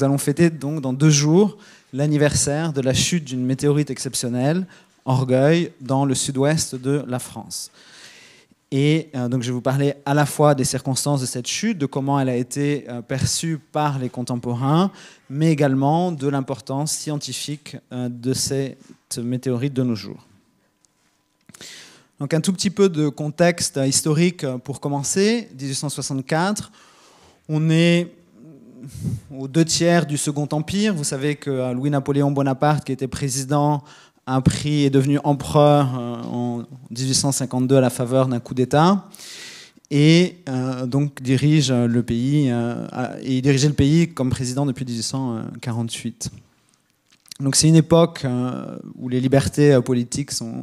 Nous allons fêter donc dans deux jours l'anniversaire de la chute d'une météorite exceptionnelle, Orgueil, dans le sud-ouest de la France. Et euh, donc je vais vous parler à la fois des circonstances de cette chute, de comment elle a été euh, perçue par les contemporains, mais également de l'importance scientifique euh, de cette météorite de nos jours. Donc un tout petit peu de contexte historique pour commencer. 1864, on est aux deux tiers du Second Empire. Vous savez que euh, Louis-Napoléon Bonaparte, qui était président, a pris est devenu empereur euh, en 1852 à la faveur d'un coup d'État et euh, donc dirige le pays et il dirigeait le pays comme président depuis 1848. Donc c'est une époque où les libertés politiques sont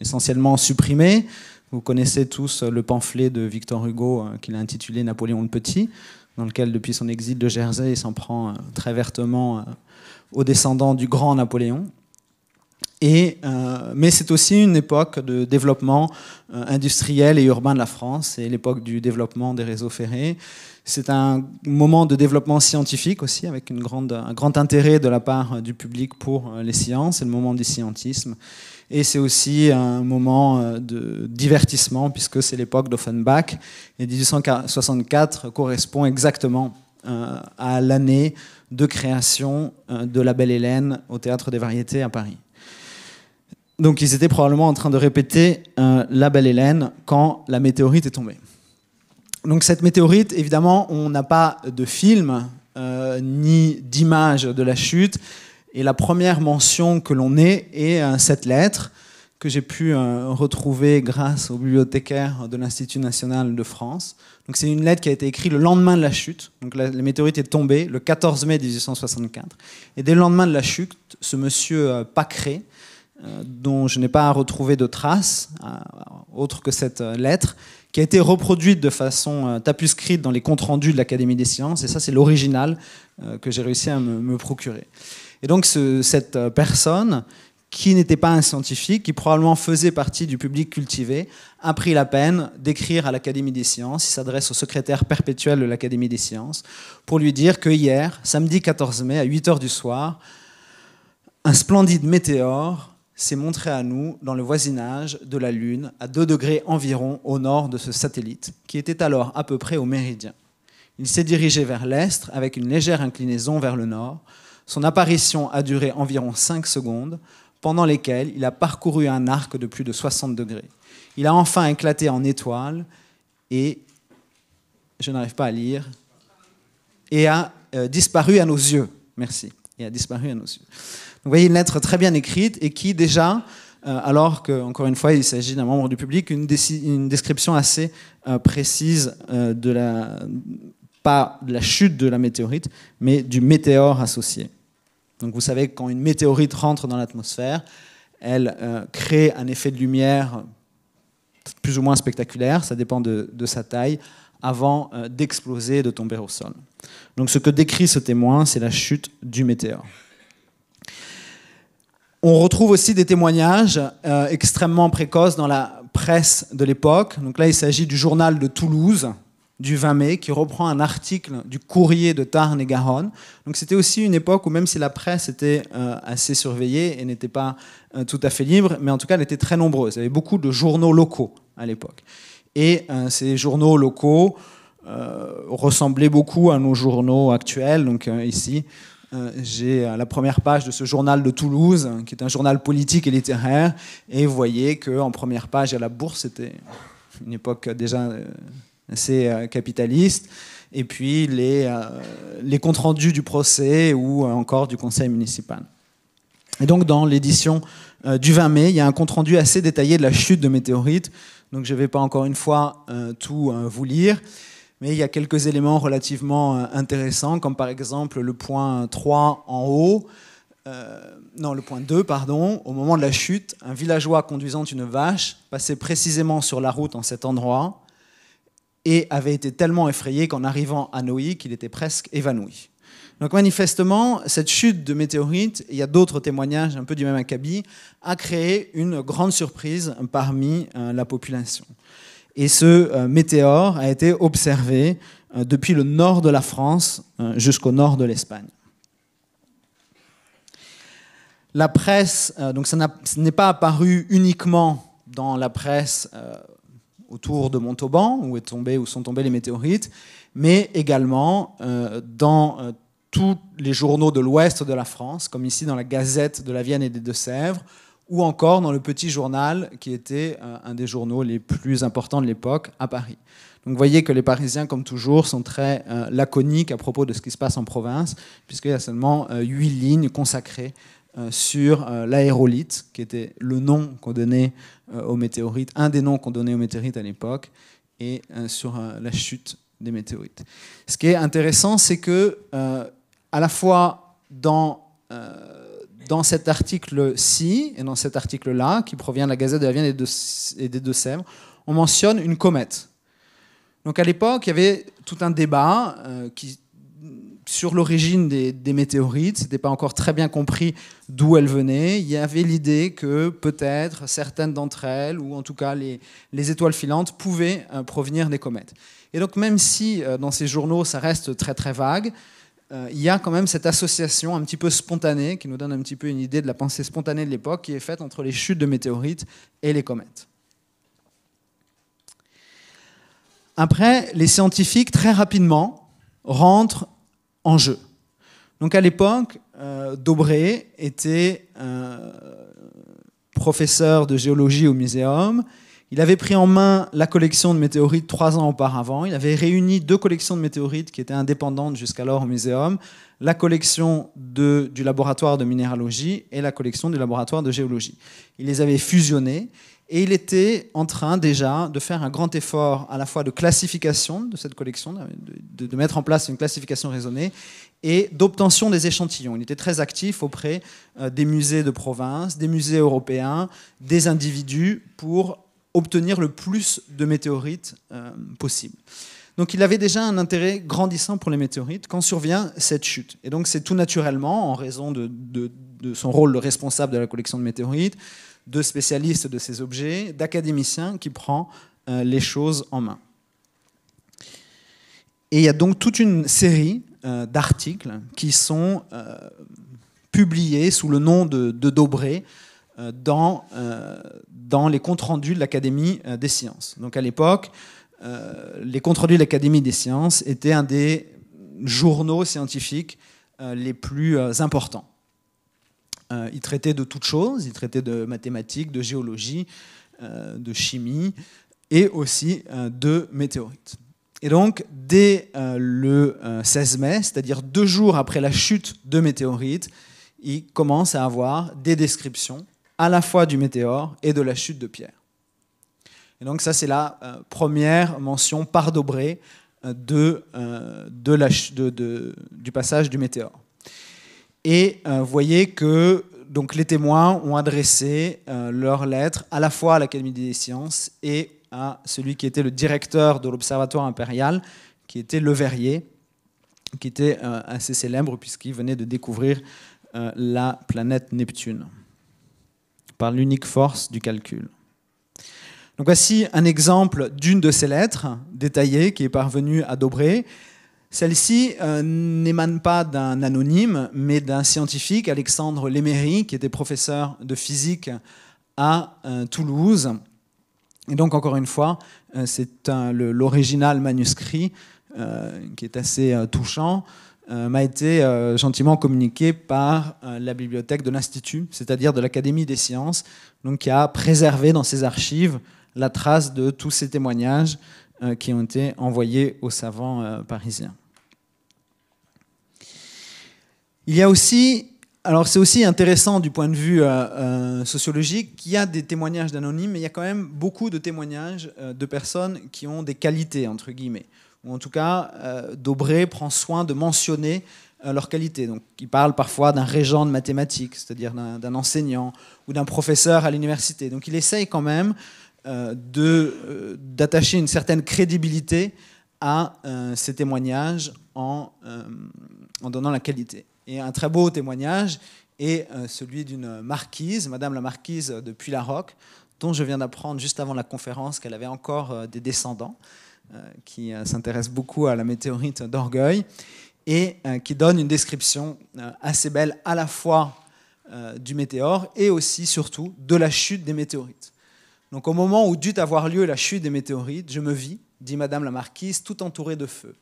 essentiellement supprimées. Vous connaissez tous le pamphlet de Victor Hugo qu'il a intitulé Napoléon le Petit, dans lequel, depuis son exil de Jersey, il s'en prend euh, très vertement euh, aux descendants du grand Napoléon. Et, euh, mais c'est aussi une époque de développement industriel et urbain de la France, c'est l'époque du développement des réseaux ferrés. C'est un moment de développement scientifique aussi, avec une grande, un grand intérêt de la part du public pour les sciences, c'est le moment du scientisme. Et c'est aussi un moment euh, de divertissement, puisque c'est l'époque d'Offenbach. Et 1864 correspond exactement euh, à l'année de création euh, de La Belle Hélène au Théâtre des Variétés à Paris. Donc ils étaient probablement en train de répéter La Belle Hélène quand la météorite est tombée. Donc cette météorite, évidemment, on n'a pas de film ni d'image de la chute, et la première mention que l'on ait est cette lettre que j'ai pu euh, retrouver grâce au bibliothécaire de l'Institut national de France. Donc c'est une lettre qui a été écrite le lendemain de la chute. Donc la, la, météorite est tombée le 14 mai 1864. Et dès le lendemain de la chute, ce monsieur euh, Pacré, euh, dont je n'ai pas retrouvé de traces, autre que cette lettre, qui a été reproduite de façon tapuscrite dans les comptes rendus de l'Académie des sciences. Et ça, c'est l'original que j'ai réussi à me, me procurer. Et donc cette euh, personne, qui n'était pas un scientifique, qui probablement faisait partie du public cultivé, a pris la peine d'écrire à l'Académie des sciences, il s'adresse au secrétaire perpétuel de l'Académie des sciences, pour lui dire que hier, samedi 14 mai, à 8h du soir, un splendide météore s'est montré à nous dans le voisinage de la Lune, à 2 degrés environ au nord de ce satellite, qui était alors à peu près au méridien. Il s'est dirigé vers l'est avec une légère inclinaison vers le nord, son apparition a duré environ 5 secondes, pendant lesquelles il a parcouru un arc de plus de 60 degrés. Il a enfin éclaté en étoiles et, je n'arrive pas à lire, et a euh, disparu à nos yeux. Merci. Et a disparu à nos yeux. Vous voyez une lettre très bien écrite et qui déjà, euh, alors que, encore une fois, il s'agit d'un membre du public, une, une description assez euh, précise de la, pas de la chute de la météorite, mais du météore associé. Donc vous savez que quand une météorite rentre dans l'atmosphère, elle euh, crée un effet de lumière plus ou moins spectaculaire, ça dépend de, sa taille, avant euh, d'exploser et de tomber au sol. Donc ce que décrit ce témoin, c'est la chute du météore. On retrouve aussi des témoignages euh, extrêmement précoces dans la presse de l'époque. Donc là, il s'agit du journal de Toulouse, du 20 mai qui reprend un article du courrier de Tarn et Garonne. Donc c'était aussi une époque où même si la presse était euh, assez surveillée et n'était pas euh, tout à fait libre, mais en tout cas elle était très nombreuse. Il y avait beaucoup de journaux locaux à l'époque. Et euh, ces journaux locaux ressemblaient beaucoup à nos journaux actuels. Donc ici, j'ai la première page de ce journal de Toulouse, hein, qui est un journal politique et littéraire. Et vous voyez qu'en première page, à la bourse, c'était une époque déjà assez euh, capitaliste, et puis euh, les, comptes rendus du procès ou euh, encore du conseil municipal. Et donc dans l'édition du 20 mai, il y a un compte rendu assez détaillé de la chute de météorite, donc je ne vais pas encore une fois tout vous lire. Mais il y a quelques éléments relativement intéressants, comme par exemple le point 3 en haut, non, le point 2, pardon, au moment de la chute, un villageois conduisant une vache passait précisément sur la route en cet endroit et avait été tellement effrayé qu'en arrivant à Noé, qu'il était presque évanoui. Donc manifestement, cette chute de météorites, il y a d'autres témoignages un peu du même acabit, a créé une grande surprise parmi euh, la population. Et ce euh, météore a été observé euh, depuis le nord de la France jusqu'au nord de l'Espagne. La presse, donc ça n'est pas apparu uniquement dans la presse autour de Montauban, où, est tombé, où sont tombés les météorites, mais également euh, dans euh, tous les journaux de l'ouest de la France, comme ici dans la Gazette de la Vienne et des Deux-Sèvres, ou encore dans le petit journal qui était euh, un des journaux les plus importants de l'époque à Paris. Donc vous voyez que les Parisiens, comme toujours, sont très laconiques à propos de ce qui se passe en province, puisqu'il y a seulement huit lignes consacrées euh, sur euh, l'aérolite, qui était le nom qu'on donnait euh, aux météorites, un des noms qu'on donnait aux météorites à l'époque, et sur la chute des météorites. Ce qui est intéressant, c'est que à la fois dans, dans cet article-ci et dans cet article-là, qui provient de la Gazette de la Vienne et, des Deux-Sèvres, on mentionne une comète. Donc à l'époque, il y avait tout un débat qui sur l'origine des, météorites, météorites. n'était pas encore très bien compris d'où elles venaient. Il y avait l'idée que peut-être certaines d'entre elles, ou en tout cas les, les étoiles filantes, pouvaient euh, provenir des comètes. Et donc même si euh, dans ces journaux ça reste très très vague, euh, il y a quand même cette association un petit peu spontanée qui nous donne un petit peu une idée de la pensée spontanée de l'époque qui est faite entre les chutes de météorites et les comètes. Après, les scientifiques, très rapidement, rentrent en Donc à l'époque, euh, était euh, professeur de géologie au muséum. Il avait pris en main la collection de météorites trois ans auparavant. Il avait réuni deux collections de météorites qui étaient indépendantes jusqu'alors au muséum, la collection du laboratoire de minéralogie et la collection du laboratoire de géologie. Il les avait fusionnées et il était en train déjà de faire un grand effort à la fois de classification de cette collection, de, mettre en place une classification raisonnée, et d'obtention des échantillons. Il était très actif auprès euh, des musées de province, des musées européens, des individus, pour obtenir le plus de météorites euh, possible. Donc il avait déjà un intérêt grandissant pour les météorites quand survient cette chute. Et donc c'est tout naturellement, en raison de, de son rôle de responsable de la collection de météorites, de spécialistes de ces objets, d'académicien qui prend euh, les choses en main. Et il y a donc toute une série euh, d'articles qui sont euh, publiés sous le nom de, de Dobré dans, dans les comptes rendus de l'Académie des sciences. Donc à l'époque, les comptes rendus de l'Académie des sciences étaient un des journaux scientifiques les plus importants. Euh, il traitait de toutes choses, il traitait de mathématiques, de géologie, euh, de chimie et aussi euh, de météorites. Et donc, dès le 16 mai, c'est-à-dire deux jours après la chute de météorites, il commence à avoir des descriptions à la fois du météore et de la chute de pierre. Et donc ça, c'est la première mention par Dobré de, de, du passage du météore. Et euh, vous voyez que donc, les témoins ont adressé euh, leurs lettres à la fois à l'Académie des sciences et à celui qui était le directeur de l'Observatoire impérial, qui était Le Verrier, qui était euh, assez célèbre puisqu'il venait de découvrir la planète Neptune par l'unique force du calcul. Donc voici un exemple d'une de ces lettres détaillées qui est parvenue à Dobré. Celle-ci euh, n'émane pas d'un anonyme, mais d'un scientifique, Alexandre Léméry, qui était professeur de physique à euh, Toulouse. Et donc, encore une fois, euh, c'est l'original manuscrit, qui est assez touchant, m'a été gentiment communiqué par la bibliothèque de l'Institut, c'est-à-dire de l'Académie des sciences, donc qui a préservé dans ses archives la trace de tous ces témoignages qui ont été envoyés aux savants parisiens. Il y a aussi, alors c'est aussi intéressant du point de vue euh, euh, sociologique, qu'il y a des témoignages d'anonymes, mais il y a quand même beaucoup de témoignages euh, de personnes qui ont des qualités, entre guillemets. Ou en tout cas, euh, prend soin de mentionner leurs qualités. Donc, il parle parfois d'un régent de mathématiques, c'est-à-dire d'un enseignant ou d'un professeur à l'université. Donc, il essaye quand même d'attacher une certaine crédibilité à ces témoignages en donnant la qualité. Et un très beau témoignage est euh, celui d'une marquise, Madame la marquise de puy la dont je viens d'apprendre juste avant la conférence qu'elle avait encore euh, des descendants euh, qui s'intéressent beaucoup à la météorite d'Orgueil et qui donne une description assez belle à la fois du météore et aussi surtout de la chute des météorites. Donc au moment où dut avoir lieu la chute des météorites, je me vis, dit Madame la Marquise, tout entourée de feu.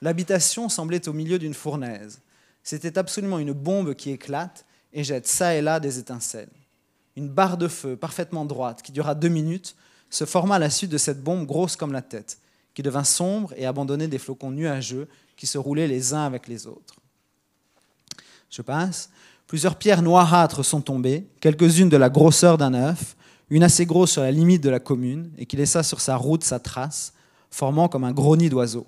L'habitation semblait au milieu d'une fournaise. C'était absolument une bombe qui éclate et jette ça et là des étincelles. Une barre de feu parfaitement droite, qui dura deux minutes, se forma à la suite de cette bombe grosse comme la tête, qui devint sombre et abandonnait des flocons nuageux qui se roulaient les uns avec les autres. Je passe. Plusieurs pierres noirâtres sont tombées, quelques-unes de la grosseur d'un œuf, une assez grosse sur la limite de la commune, et qui laissa sur sa route sa trace, formant comme un gros nid d'oiseaux.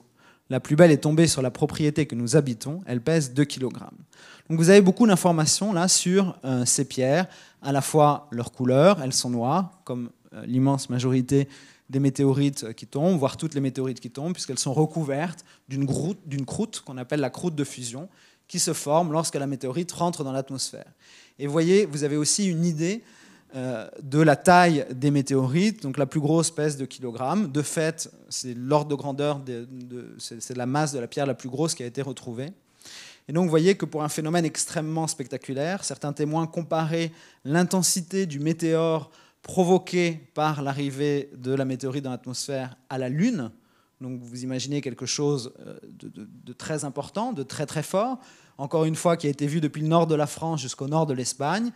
La plus belle est tombée sur la propriété que nous habitons. Elle pèse 2 kg. Donc vous avez beaucoup d'informations là sur euh, ces pierres, à la fois leur couleur, elles sont noires, comme euh, l'immense majorité des météorites euh, qui tombent, voire toutes les météorites qui tombent, puisqu'elles sont recouvertes d'une croûte qu'on appelle la croûte de fusion, qui se forme lorsque la météorite rentre dans l'atmosphère. Et voyez, vous avez aussi une idée euh, de la taille des météorites. Donc la plus grosse pèse de kilogrammes. De fait, c'est l'ordre de grandeur, de, c'est la masse de la pierre la plus grosse qui a été retrouvée. Et donc vous voyez que pour un phénomène extrêmement spectaculaire, certains témoins comparaient l'intensité du météore provoqué par l'arrivée de la météorite dans l'atmosphère à la Lune. Donc vous imaginez quelque chose euh, de, très important, de très très fort, encore une fois qui a été vu depuis le nord de la France jusqu'au nord de l'Espagne,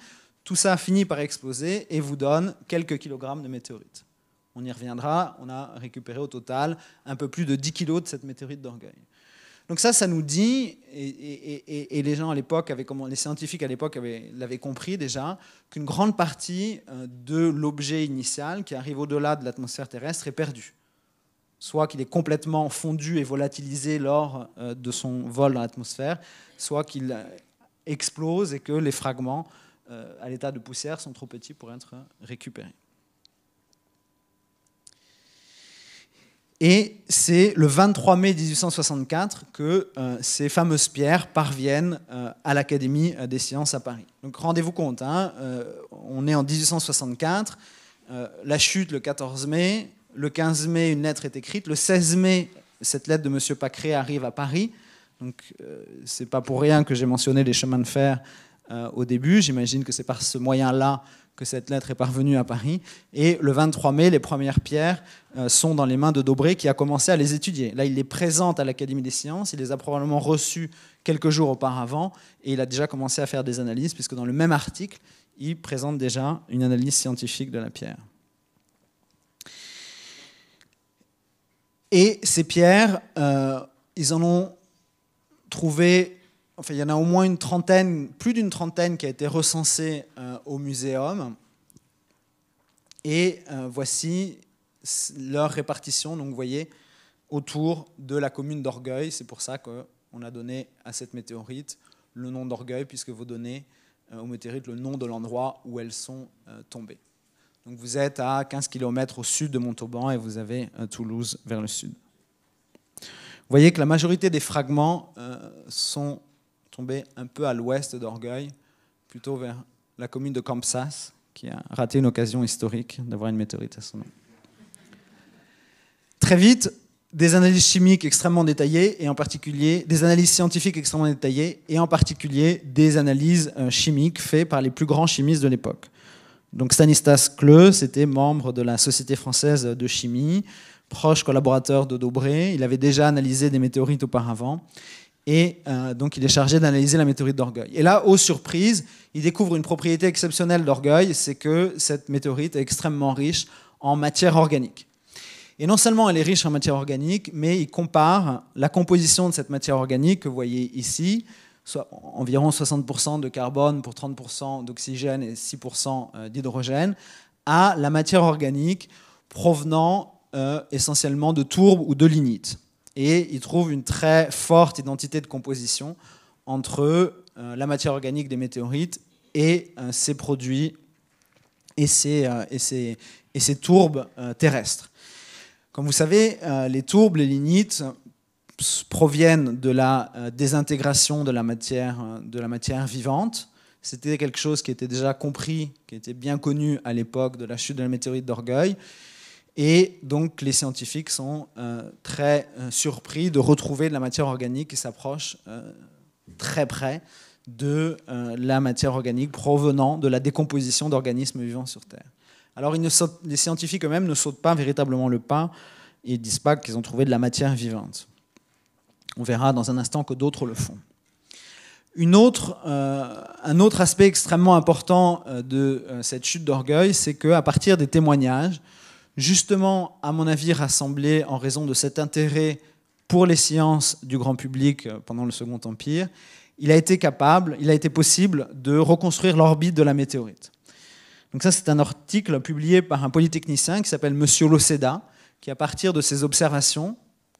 tout ça finit par exploser et vous donne quelques kilogrammes de météorites. On y reviendra, on a récupéré au total un peu plus de 10 kilos de cette météorite d'orgueil. Donc ça, ça nous dit, et, les gens à l'époque, les scientifiques à l'époque l'avaient compris déjà, qu'une grande partie euh, de l'objet initial qui arrive au-delà de l'atmosphère terrestre est perdu. Soit qu'il est complètement fondu et volatilisé lors euh, de son vol dans l'atmosphère, soit qu'il euh, explose et que les fragments euh, à l'état de poussière sont trop petits pour être récupérés. Et c'est le 23 mai 1864 que euh, ces fameuses pierres parviennent euh, à l'Académie des sciences à Paris. Donc rendez-vous compte, hein, on est en 1864, la chute le 14 mai, le 15 mai une lettre est écrite, le 16 mai cette lettre de M. Pacré arrive à Paris. Donc c'est pas pour rien que j'ai mentionné les chemins de fer euh, au début. J'imagine que c'est par ce moyen-là que cette lettre est parvenue à Paris. Et le 23 mai, les premières pierres euh, sont dans les mains de Dobré qui a commencé à les étudier. Là, il les présente à l'Académie des sciences, il les a probablement reçues quelques jours auparavant, et il a déjà commencé à faire des analyses, puisque dans le même article, il présente déjà une analyse scientifique de la pierre. Et ces pierres, euh, ils en ont trouvé il y en a au moins une trentaine, plus d'une trentaine qui a été recensée euh, au muséum. Et euh, voici leur répartition, donc vous voyez, autour de la commune d'Orgueil. C'est pour ça qu'on a donné à cette météorite le nom d'Orgueil, puisque vous donnez euh, aux météorites le nom de l'endroit où elles sont tombées. Donc vous êtes à 15 km au sud de Montauban et vous avez Toulouse vers le sud. Vous voyez que la majorité des fragments sont tombé un peu à l'ouest d'Orgueil, plutôt vers la commune de Campsas, qui a raté une occasion historique d'avoir une météorite à son nom. Très vite, des analyses chimiques extrêmement détaillées, et en particulier des analyses scientifiques extrêmement détaillées, et en particulier des analyses euh, chimiques faites par les plus grands chimistes de l'époque. Donc Stanislas Kleu, c'était membre de la Société française de chimie, proche collaborateur de Daubré. Il avait déjà analysé des météorites auparavant. Et euh, donc, il est chargé d'analyser la météorite d'Orgueil. Et là, aux surprises, il découvre une propriété exceptionnelle d'Orgueil, c'est que cette météorite est extrêmement riche en matière organique. Et non seulement elle est riche en matière organique, mais il compare la composition de cette matière organique que vous voyez ici, soit environ 60% de carbone pour 30% d'oxygène et 6% euh, d'hydrogène, à la matière organique provenant euh, essentiellement de tourbe ou de lignite et ils trouvent une très forte identité de composition entre euh, la matière organique des météorites et ces euh, produits et ces euh, et tourbes terrestres. Comme vous savez, les tourbes, les lignites proviennent de la désintégration de la matière, de la matière vivante. C'était quelque chose qui était déjà compris, qui était bien connu à l'époque de la chute de la météorite d'Orgueil. Et donc les scientifiques sont euh, très euh, surpris de retrouver de la matière organique qui s'approche euh, très près de la matière organique provenant de la décomposition d'organismes vivants sur Terre. Alors les scientifiques eux-mêmes ne sautent pas véritablement le pas et disent pas qu'ils ont trouvé de la matière vivante. On verra dans un instant que d'autres le font. un autre aspect extrêmement important de cette chute d'orgueil, c'est qu'à partir des témoignages, justement, à mon avis, rassemblé en raison de cet intérêt pour les sciences du grand public euh, pendant le Second Empire, il a été capable, il a été possible de reconstruire l'orbite de la météorite. Donc ça, c'est un article publié par un polytechnicien qui s'appelle Monsieur Loceda, qui, à partir de ses observations,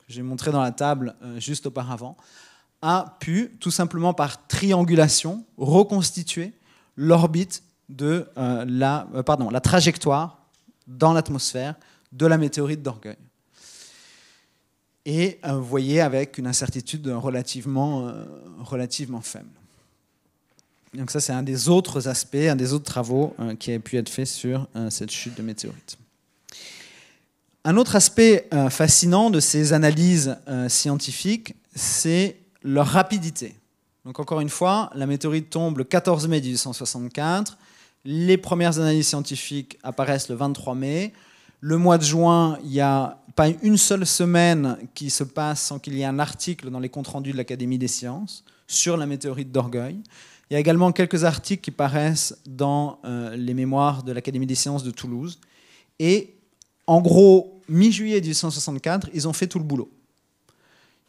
que j'ai montrées dans la table euh, juste auparavant, a pu, tout simplement par triangulation, reconstituer l'orbite de euh, la, pardon, la trajectoire dans l'atmosphère de la météorite d'Orgueil. Et euh, vous voyez avec une incertitude euh, relativement, faible. Donc ça, c'est un des autres aspects, un des autres travaux euh, qui a pu être fait sur cette chute de météorite. Un autre aspect fascinant de ces analyses scientifiques, c'est leur rapidité. Donc encore une fois, la météorite tombe le 14 mai 1864. Les premières analyses scientifiques apparaissent le 23 mai. Le mois de juin, il n'y a pas une seule semaine qui se passe sans qu'il y ait un article dans les comptes rendus de l'Académie des sciences sur la météorite d'Orgueil. Il y a également quelques articles qui paraissent dans euh, les mémoires de l'Académie des sciences de Toulouse. Et en gros, mi-juillet 1864, ils ont fait tout le boulot.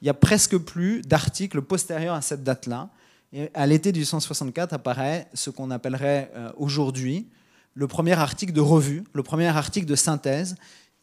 Il n'y a presque plus d'articles postérieurs à cette date-là. Et à l'été 1864 apparaît ce qu'on appellerait euh, aujourd'hui le premier article de revue, le premier article de synthèse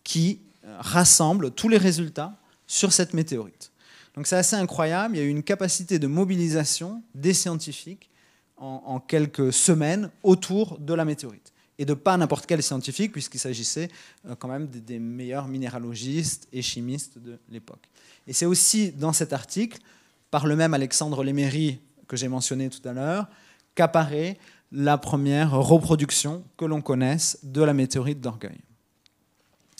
qui euh, rassemble tous les résultats sur cette météorite. Donc c'est assez incroyable, il y a eu une capacité de mobilisation des scientifiques en, quelques semaines autour de la météorite. Et de pas n'importe quel scientifique, puisqu'il s'agissait euh, quand même des, meilleurs minéralogistes et chimistes de l'époque. Et c'est aussi dans cet article, par le même Alexandre Léméry, que j'ai mentionné tout à l'heure, qu'apparaît la première reproduction que l'on connaisse de la météorite d'Orgueil.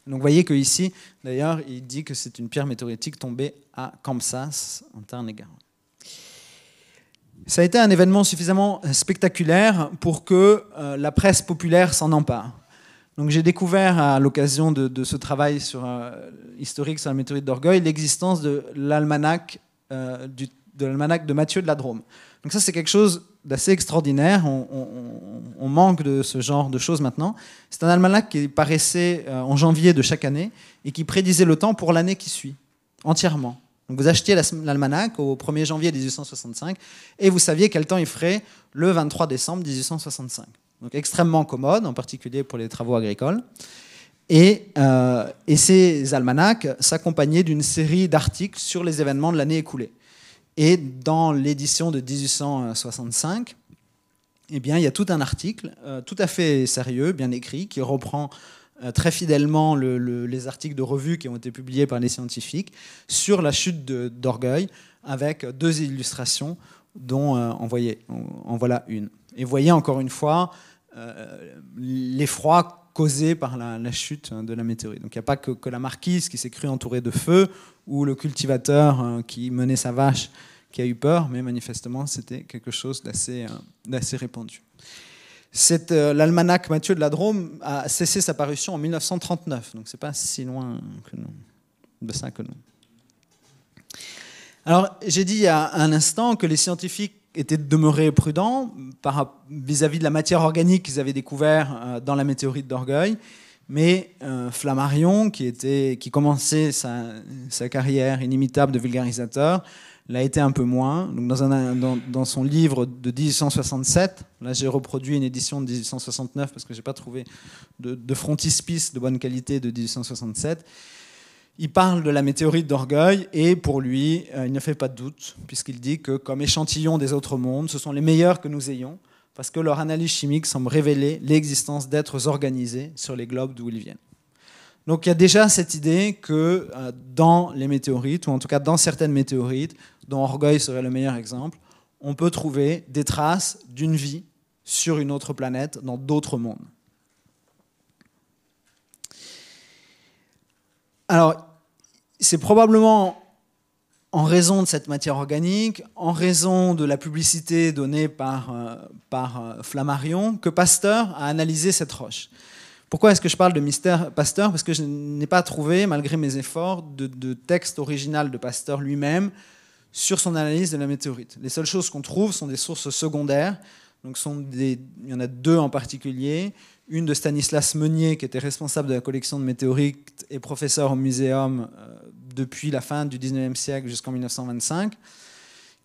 Donc vous voyez qu'ici, d'ailleurs, il dit que c'est une pierre météoritique tombée à Kamsas, en Tarn-et-Garonne. Ça a été un événement suffisamment spectaculaire pour que euh, la presse populaire s'en empare. Donc j'ai découvert à l'occasion de, ce travail euh, historique sur la météorite d'Orgueil l'existence de l'almanach euh, du du de l'almanach de Mathieu de la Drôme. Donc ça, c'est quelque chose d'assez extraordinaire. On, manque de ce genre de choses maintenant. C'est un almanach qui paraissait euh, en janvier de chaque année et qui prédisait le temps pour l'année qui suit, entièrement. Donc vous achetiez l'almanach au 1er janvier 1865 et vous saviez quel temps il ferait le 23 décembre 1865. Donc extrêmement commode, en particulier pour les travaux agricoles. Et, euh, et ces almanachs s'accompagnaient d'une série d'articles sur les événements de l'année écoulée. Et dans l'édition de 1865, eh bien, il y a tout un article euh, tout à fait sérieux, bien écrit, qui reprend euh, très fidèlement les articles de revues qui ont été publiés par les scientifiques sur la chute d'orgueil, avec deux illustrations dont euh, en on, voilà une. Et voyez encore une fois l'effroi causé par la, chute hein, de la météorite. Donc il n'y a pas que, la marquise qui s'est crue entourée de feu ou le cultivateur hein, qui menait sa vache qui a eu peur, mais manifestement c'était quelque chose d'assez euh, répandu. Euh, l'almanach Mathieu de la Drôme a cessé sa parution en 1939, donc n'est pas si loin que de ça que nous. Alors j'ai dit il y a un instant que les scientifiques était de demeurer prudent vis-à-vis de la matière organique qu'ils avaient découvert euh, dans la météorite d'Orgueil. Mais euh, Flammarion, qui, était, qui commençait sa, carrière inimitable de vulgarisateur, l'a été un peu moins. Donc dans, son livre de 1867, là j'ai reproduit une édition de 1869 parce que je n'ai pas trouvé de, de frontispice de bonne qualité de 1867, il parle de la météorite d'orgueil et pour lui, euh, il ne fait pas de doute, puisqu'il dit que comme échantillon des autres mondes, ce sont les meilleurs que nous ayons, parce que leur analyse chimique semble révéler l'existence d'êtres organisés sur les globes d'où ils viennent. Donc il y a déjà cette idée que euh, dans les météorites, ou en tout cas dans certaines météorites, dont Orgueil serait le meilleur exemple, on peut trouver des traces d'une vie sur une autre planète, dans d'autres mondes. Alors, c'est probablement en raison de cette matière organique, en raison de la publicité donnée par, euh, euh, Flammarion, que Pasteur a analysé cette roche. Pourquoi est-ce que je parle de mystère Pasteur Parce que je n'ai pas trouvé, malgré mes efforts, de texte original de Pasteur lui-même sur son analyse de la météorite. Les seules choses qu'on trouve sont des sources secondaires donc sont des, il y en a deux en particulier. Une de Stanislas Meunier, qui était responsable de la collection de météorites et professeur au muséum euh, depuis la fin du 19e siècle jusqu'en 1925,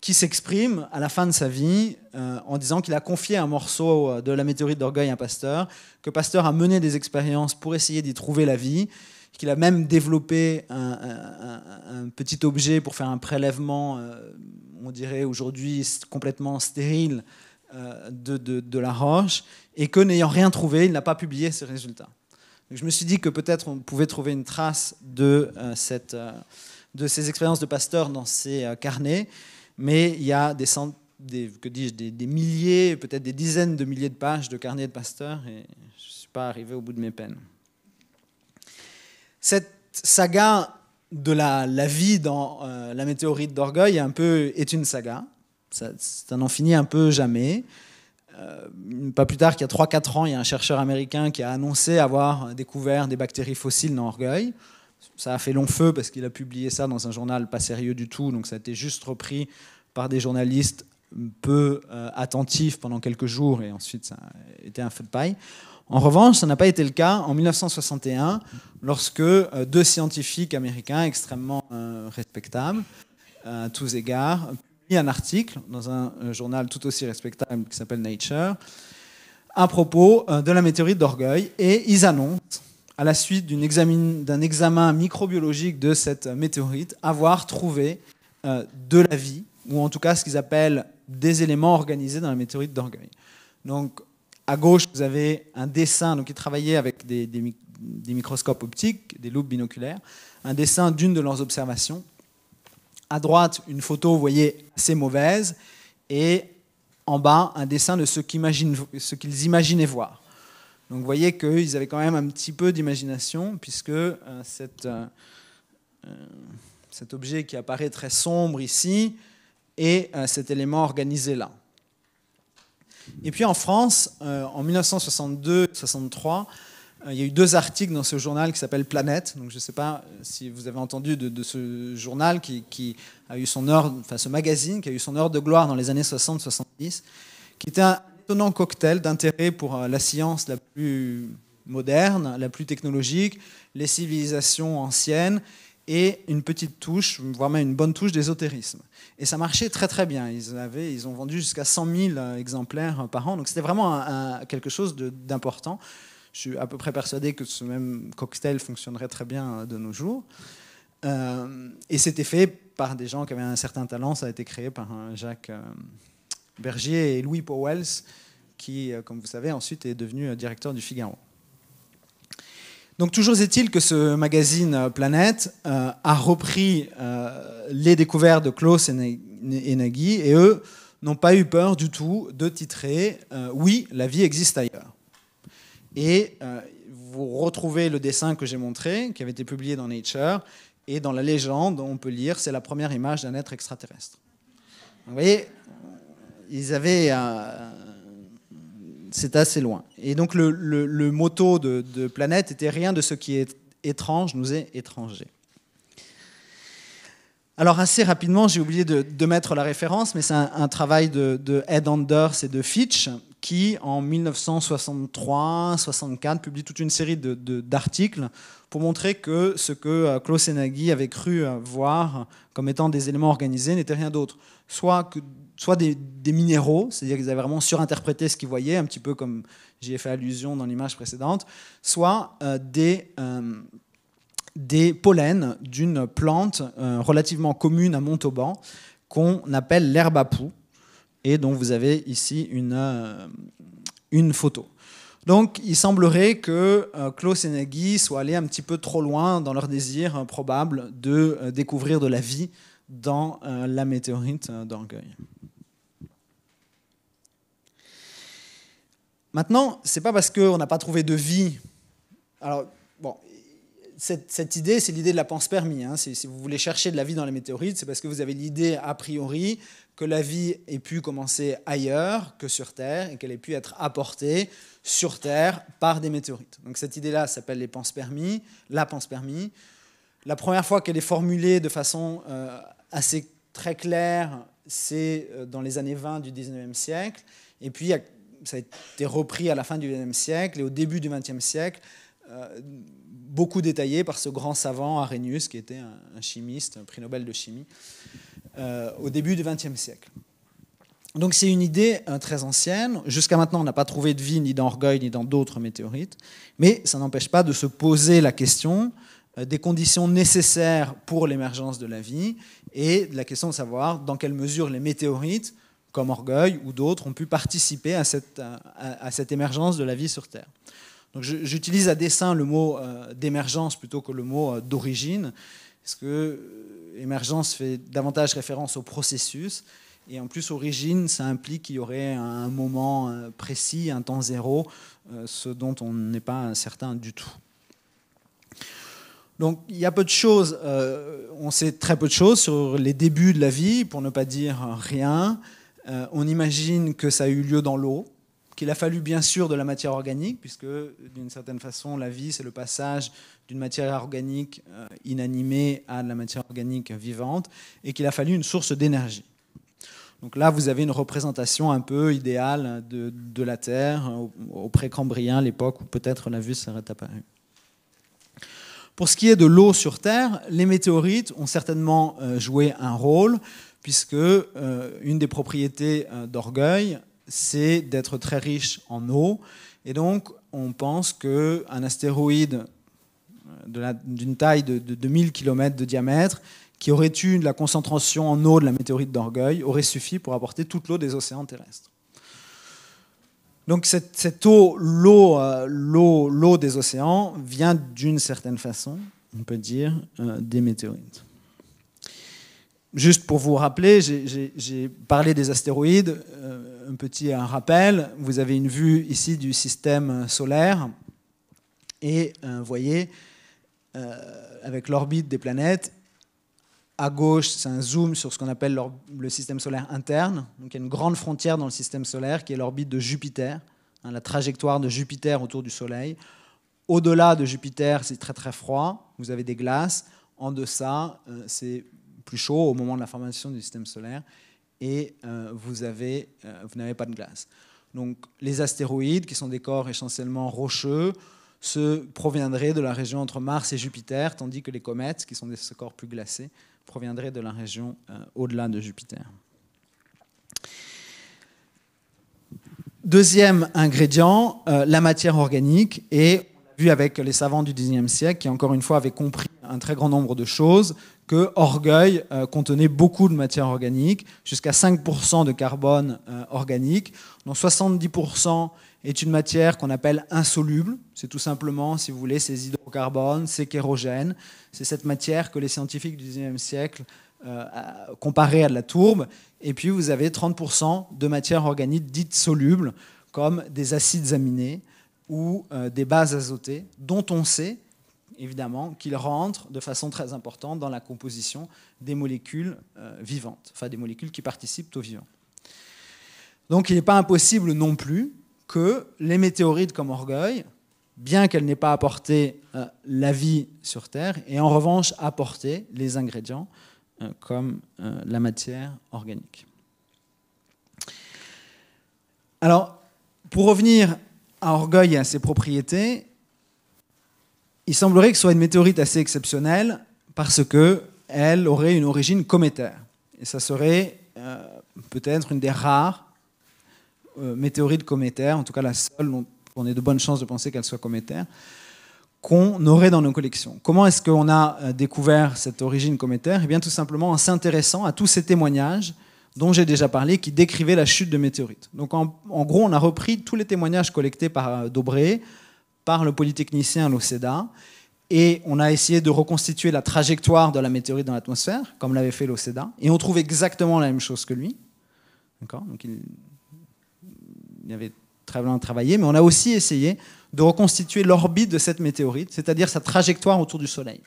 qui s'exprime à la fin de sa vie euh, en disant qu'il a confié un morceau euh, de la météorite d'Orgueil à Pasteur, que Pasteur a mené des expériences pour essayer d'y trouver la vie, qu'il a même développé un, petit objet pour faire un prélèvement, on dirait aujourd'hui complètement stérile, euh, de, de, La Roche, et que n'ayant rien trouvé, il n'a pas publié ses résultats. je me suis dit que peut-être on pouvait trouver une trace de, euh, cette, euh, de ces expériences de Pasteur dans ces carnets, mais il y a des, cent... des que dis-je, des, milliers, peut-être des dizaines de milliers de pages de carnets de Pasteur, et je ne suis pas arrivé au bout de mes peines. Cette saga de la, vie dans La météorite d'Orgueil un peu, est une saga. C'est un n'en finit un peu jamais. Euh, pas plus tard qu'il y a 3-4 ans, il y a un chercheur américain qui a annoncé avoir découvert des bactéries fossiles dans Orgueil. Ça a fait long feu parce qu'il a publié ça dans un journal pas sérieux du tout, donc ça a été juste repris par des journalistes peu euh, attentifs pendant quelques jours et ensuite ça a été un feu de paille. En revanche, ça n'a pas été le cas en 1961 lorsque euh, deux scientifiques américains extrêmement respectables à tous égards un article dans un euh, journal tout aussi respectable qui s'appelle Nature à propos euh, de la météorite d'Orgueil et ils annoncent, à la suite d'un examen, microbiologique de cette météorite, avoir trouvé euh, de la vie, ou en tout cas ce qu'ils appellent des éléments organisés dans la météorite d'Orgueil. Donc à gauche, vous avez un dessin, donc ils travaillaient avec des, des microscopes optiques, des loupes binoculaires, un dessin d'une de leurs observations à droite, une photo, vous voyez, assez mauvaise, et en bas, un dessin de ce qu'ils imaginaient voir. Donc vous voyez qu'ils avaient quand même un petit peu d'imagination, puisque euh, euh, euh, cet objet qui apparaît très sombre ici et cet élément organisé là. Et puis en France, en 1962-63, euh, il y a eu deux articles dans ce journal qui s'appelle Planète. Donc je ne sais pas euh, si vous avez entendu de, ce journal qui, a eu son heure, enfin ce magazine qui a eu son heure de gloire dans les années 60-70, qui était un étonnant cocktail d'intérêt pour euh, la science la plus moderne, la plus technologique, les civilisations anciennes et une petite touche, voire même une bonne touche d'ésotérisme. Et ça marchait très très bien. Ils, avaient, ils ont vendu jusqu'à 100 000 exemplaires par an. Donc c'était vraiment quelque chose d'important je suis à peu près persuadé que ce même cocktail fonctionnerait très bien euh, de nos jours. Euh, et c'était fait par des gens qui avaient un certain talent. Ça a été créé par euh, Jacques Bergier et Louis Powells, qui, comme vous savez, ensuite est devenu directeur du Figaro. Donc toujours est-il que ce magazine Planète a repris les découvertes de Klaus et Nagui, et eux n'ont pas eu peur du tout de titrer Oui, la vie existe ailleurs. Et euh, vous retrouvez le dessin que j'ai montré, qui avait été publié dans Nature, et dans la légende, on peut lire, c'est la première image d'un être extraterrestre. Vous voyez, ils avaient... Euh, c'est assez loin. Et donc le, le, le motto de, de, Planète était rien de ce qui est étrange nous est étranger. Alors assez rapidement, j'ai oublié de, de, mettre la référence, mais c'est un, travail de, de Ed Anders et de Fitch qui, en 1963-64, publie toute une série d'articles de, pour montrer que ce que Klaus euh, Enagi avait cru euh, voir comme étant des éléments organisés n'était rien d'autre. Soit, que, soit des, minéraux, c'est-à-dire qu'ils avaient vraiment surinterprété ce qu'ils voyaient, un petit peu comme j'y ai fait allusion dans l'image précédente, soit euh, des... des pollens d'une plante relativement commune à Montauban qu'on appelle l'herbe à poux, et donc vous avez ici une, euh, photo. Donc il semblerait que euh, Klaus et Nagy soient allés un petit peu trop loin dans leur désir euh, probable de découvrir de la vie dans la météorite d'Orgueil. Maintenant, ce n'est pas parce qu'on n'a pas trouvé de vie. Alors, cette, idée, c'est l'idée de la panspermie. Hein. Si, si, vous voulez chercher de la vie dans les météorites, c'est parce que vous avez l'idée a priori que la vie ait pu commencer ailleurs que sur Terre et qu'elle ait pu être apportée sur Terre par des météorites. Donc cette idée-là s'appelle les penses la pensée permis. La première fois qu'elle est formulée de façon euh, assez très claire, c'est euh, dans les années 20 du 19e siècle. Et puis ça a été repris à la fin du 20e siècle et au début du 20e siècle, euh, beaucoup détaillé par ce grand savant Arrhenius, qui était un chimiste, un prix Nobel de chimie. Euh, au début du XXe siècle. Donc c'est une idée euh, très ancienne. Jusqu'à maintenant, on n'a pas trouvé de vie ni dans Orgueil ni dans d'autres météorites, mais ça n'empêche pas de se poser la question euh, des conditions nécessaires pour l'émergence de la vie et de la question de savoir dans quelle mesure les météorites, comme Orgueil ou d'autres, ont pu participer à cette, émergence de la vie sur Terre. Donc j'utilise à dessein le mot d'émergence plutôt que le mot d'origine. Parce que émergence euh, fait davantage référence au processus. Et en plus, origine, ça implique qu'il y aurait un moment euh, précis, un temps zéro, euh, ce dont on n'est pas certain du tout. Donc il y a peu de choses, on sait très peu de choses sur les débuts de la vie, pour ne pas dire rien. on imagine que ça a eu lieu dans l'eau, qu'il a fallu bien sûr de la matière organique, puisque d'une certaine façon, la vie, c'est le passage d'une matière organique euh, inanimée à de la matière organique vivante, et qu'il a fallu une source d'énergie. Donc là, vous avez une représentation un peu idéale de, la Terre au, pré précambrien, l'époque où peut-être la vue serait apparue. Pour ce qui est de l'eau sur Terre, les météorites ont certainement euh, joué un rôle, puisque euh, une des propriétés d'orgueil, c'est d'être très riche en eau. Et donc, on pense qu'un astéroïde euh, d'une taille de, de, 2000 km de diamètre, qui aurait eu la concentration en eau de la météorite d'Orgueil, aurait suffi pour apporter toute l'eau des océans terrestres. Donc cette, eau, euh, l'eau, des océans vient d'une certaine façon, on peut dire, euh, des météorites. Juste pour vous rappeler, j'ai parlé des astéroïdes un petit rappel. Vous avez une vue ici du système solaire. Et euh, vous voyez, euh, avec l'orbite des planètes, à gauche, c'est un zoom sur ce qu'on appelle le système solaire interne. Donc, il y a une grande frontière dans le système solaire qui est l'orbite de Jupiter, hein, la trajectoire de Jupiter autour du Soleil. Au-delà de Jupiter, c'est très très froid, vous avez des glaces. En deçà, euh, c'est plus chaud au moment de la formation du système solaire et euh, euh, vous n'avez pas de glace. Donc les astéroïdes, qui sont des corps essentiellement rocheux, se proviendraient de la région entre Mars et Jupiter, tandis que les comètes, qui sont des corps plus glacés, proviendraient de la région euh, au-delà de Jupiter. Deuxième ingrédient, la matière organique, et on l'a vu avec les savants du XIXe siècle, qui encore une fois avaient compris un très grand nombre de choses, que Orgueil euh, contenait beaucoup de matière organique, jusqu'à 5% de carbone euh, organique, dont 70% est une matière qu'on appelle insoluble. C'est tout simplement, si vous voulez, ces hydrocarbones, ces kérogènes. C'est cette matière que les scientifiques du XIXe siècle euh, comparaient à de la tourbe. Et puis vous avez 30% de matière organique dite soluble, comme des acides aminés ou des bases azotées, dont on sait évidemment, qu'il rentre de façon très importante dans la composition des molécules euh, vivantes, enfin des molécules qui participent au vivant. Donc il n'est pas impossible non plus que les météorites comme Orgueil, bien qu'elles n'aient pas apporté euh, la vie sur Terre, aient en revanche apporté les ingrédients euh, comme la matière organique. Alors, pour revenir à Orgueil et à ses propriétés, il semblerait que ce soit une météorite assez exceptionnelle parce qu'elle aurait une origine cométaire. Et ça serait euh, peut-être une des rares euh, météorites cométaires, en tout cas la seule dont on est de bonnes chances de penser qu'elle soit cométaire, qu'on aurait dans nos collections. Comment est-ce qu'on a euh, découvert cette origine cométaire Eh bien tout simplement en s'intéressant à tous ces témoignages dont j'ai déjà parlé, qui décrivaient la chute de météorites. Donc en, gros, on a repris tous les témoignages collectés par Dobré, par le polytechnicien l'océda Et on a essayé de reconstituer la trajectoire de la météorite dans l'atmosphère, comme l'avait fait l'océda Et on trouve exactement la même chose que lui. Donc il, il avait très bien travaillé. Mais on a aussi essayé de reconstituer l'orbite de cette météorite, c'est-à-dire sa trajectoire autour du Soleil.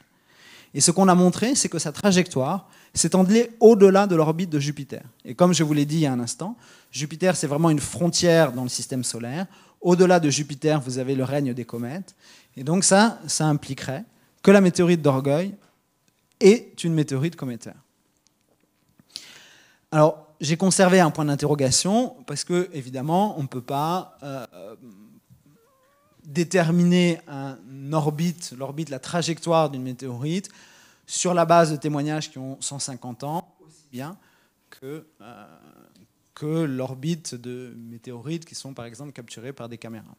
Et ce qu'on a montré, c'est que sa trajectoire s'étendait au-delà de l'orbite de Jupiter. Et comme je vous l'ai dit il y a un instant, Jupiter, c'est vraiment une frontière dans le système solaire au-delà de Jupiter, vous avez le règne des comètes. Et donc ça, ça impliquerait que la météorite d'Orgueil est une météorite cométaire. Alors, j'ai conservé un point d'interrogation parce que, évidemment, on ne peut pas euh, déterminer orbite, l'orbite, la trajectoire d'une météorite sur la base de témoignages qui ont 150 ans, aussi bien que euh, que l'orbite de météorites qui sont par exemple capturées par des caméras.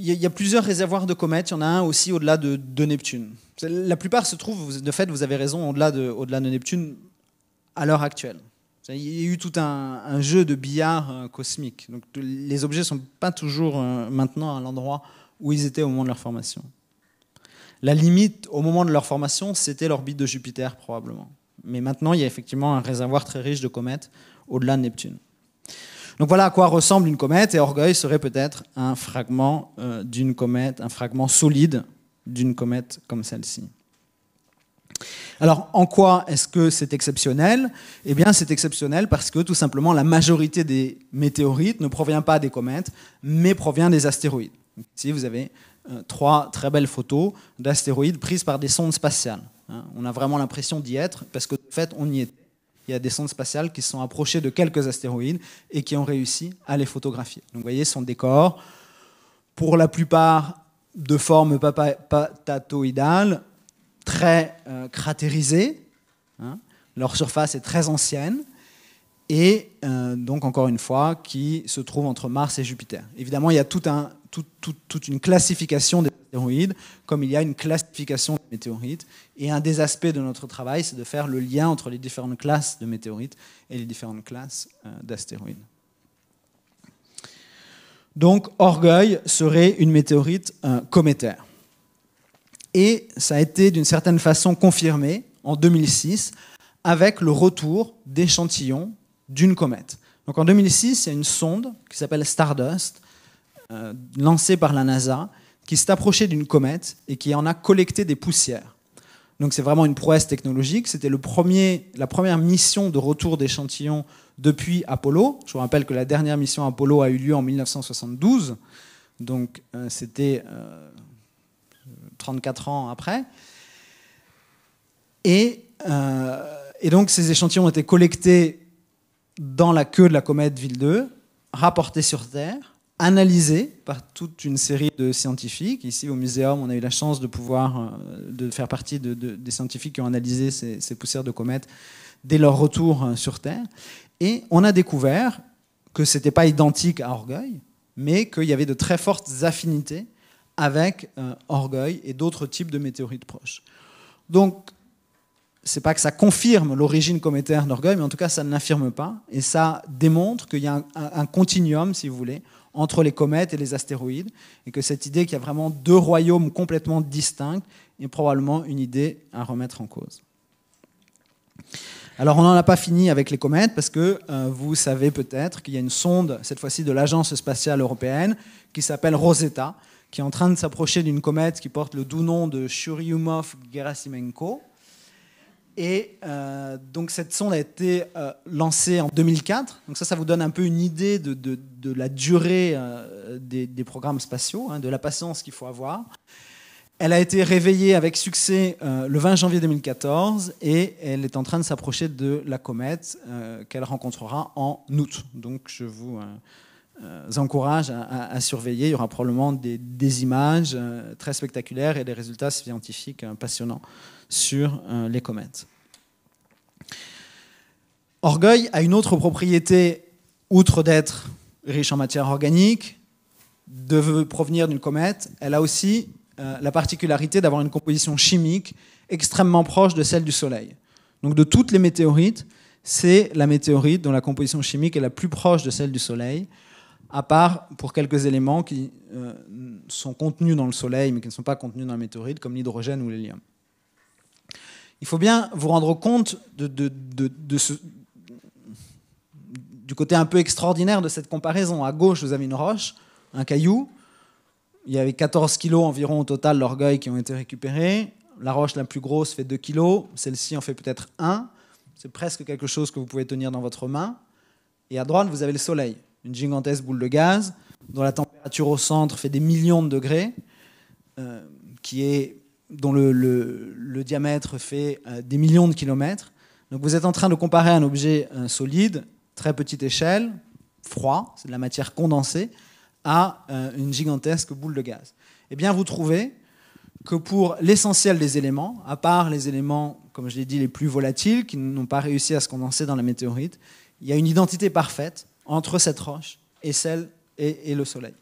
Il y, a, plusieurs réservoirs de comètes, il y en a un aussi au-delà de, Neptune. La plupart se trouvent, de fait, vous avez raison, au-delà de, au de Neptune à l'heure actuelle. Il y a eu tout un, jeu de billard euh, cosmique. Donc les objets ne sont pas toujours euh, maintenant à l'endroit où ils étaient au moment de leur formation. La limite au moment de leur formation, c'était l'orbite de Jupiter probablement. Mais maintenant, il y a effectivement un réservoir très riche de comètes au-delà de Neptune. Donc voilà à quoi ressemble une comète, et Orgueil serait peut-être un fragment euh, d'une comète, un fragment solide d'une comète comme celle-ci. Alors, en quoi est-ce que c'est exceptionnel Eh bien, c'est exceptionnel parce que tout simplement, la majorité des météorites ne provient pas des comètes, mais provient des astéroïdes. Ici, vous avez euh, trois très belles photos d'astéroïdes prises par des sondes spatiales. Hein, on a vraiment l'impression d'y être parce que de fait, on y est. Il y a des sondes spatiales qui sont approchées de quelques astéroïdes et qui ont réussi à les photographier. Donc vous voyez son décor, pour la plupart de forme patatoïdale, très euh, hein, leur surface est très ancienne et euh, donc encore une fois qui se trouve entre Mars et Jupiter. Évidemment, il y a tout un toute, une classification des astéroïdes, comme il y a une classification des météorites. Et un des aspects de notre travail, c'est de faire le lien entre les différentes classes de météorites et les différentes classes euh, d'astéroïdes. Donc, Orgueil serait une météorite euh, cométaire. Et ça a été d'une certaine façon confirmé en 2006 avec le retour d'échantillons d'une comète. Donc en 2006, il y a une sonde qui s'appelle Stardust euh, lancé par la NASA qui s'est approché d'une comète et qui en a collecté des poussières. Donc c'est vraiment une prouesse technologique. C'était le premier, la première mission de retour d'échantillons depuis Apollo. Je vous rappelle que la dernière mission Apollo a eu lieu en 1972. Donc euh, c'était 34 euh, ans après. Et, et donc ces échantillons ont été collectés dans la queue de la comète Ville 2, rapportés sur Terre analysé par toute une série de scientifiques. Ici, au Muséum, on a eu la chance de pouvoir euh, de faire partie de, des scientifiques qui ont analysé ces, poussières de comètes dès leur retour euh, sur Terre. Et on a découvert que ce n'était pas identique à Orgueil, mais qu'il y avait de très fortes affinités avec euh, Orgueil et d'autres types de météorites proches. Donc, c'est pas que ça confirme l'origine cométaire d'Orgueil, mais en tout cas, ça ne l'affirme pas. Et ça démontre qu'il y a un, un, continuum, si vous voulez, entre les comètes et les astéroïdes, et que cette idée qu'il y a vraiment deux royaumes complètement distincts est probablement une idée à remettre en cause. Alors on n'en a pas fini avec les comètes parce que euh, vous savez peut-être qu'il y a une sonde, cette fois-ci de l'Agence spatiale européenne, qui s'appelle Rosetta, qui est en train de s'approcher d'une comète qui porte le doux nom de Churyumov-Gerasimenko, et euh, donc cette sonde a été euh, lancée en 2004. Donc ça, ça vous donne un peu une idée de, la durée euh, des, programmes spatiaux, hein, de la patience qu'il faut avoir. Elle a été réveillée avec succès le 20 janvier 2014 et elle est en train de s'approcher de la comète qu'elle rencontrera en août. Donc je vous encourage à, surveiller. Il y aura probablement des images très spectaculaires et des résultats scientifiques passionnants sur euh, les comètes. Orgueil a une autre propriété, outre d'être riche en matière organique, de provenir d'une comète, elle a aussi euh, la particularité d'avoir une composition chimique extrêmement proche de celle du Soleil. Donc de toutes les météorites, c'est la météorite dont la composition chimique est la plus proche de celle du Soleil, à part pour quelques éléments qui euh, sont contenus dans le Soleil mais qui ne sont pas contenus dans la météorite, comme l'hydrogène ou l'hélium il faut bien vous rendre compte du côté un peu extraordinaire de cette comparaison. À gauche, vous avez une roche, un caillou. Il y avait 14 kilos environ au total l'orgueil qui ont été récupérés. La roche la plus grosse fait 2 kilos. Celle-ci en fait peut-être 1. C'est presque quelque chose que vous pouvez tenir dans votre main. Et à droite, vous avez le soleil, une gigantesque boule de gaz dont la température au centre fait des millions de degrés, euh, qui est dont le, diamètre fait euh, des millions de kilomètres. Donc vous êtes en train de comparer un objet euh, solide, très petite échelle, froid, c'est de la matière condensée, à euh, une gigantesque boule de gaz. Eh bien, vous trouvez que pour l'essentiel des éléments, à part les éléments, comme je l'ai dit, les plus volatiles, qui n'ont pas réussi à se condenser dans la météorite, il y a une identité parfaite entre cette roche et celle et le Soleil.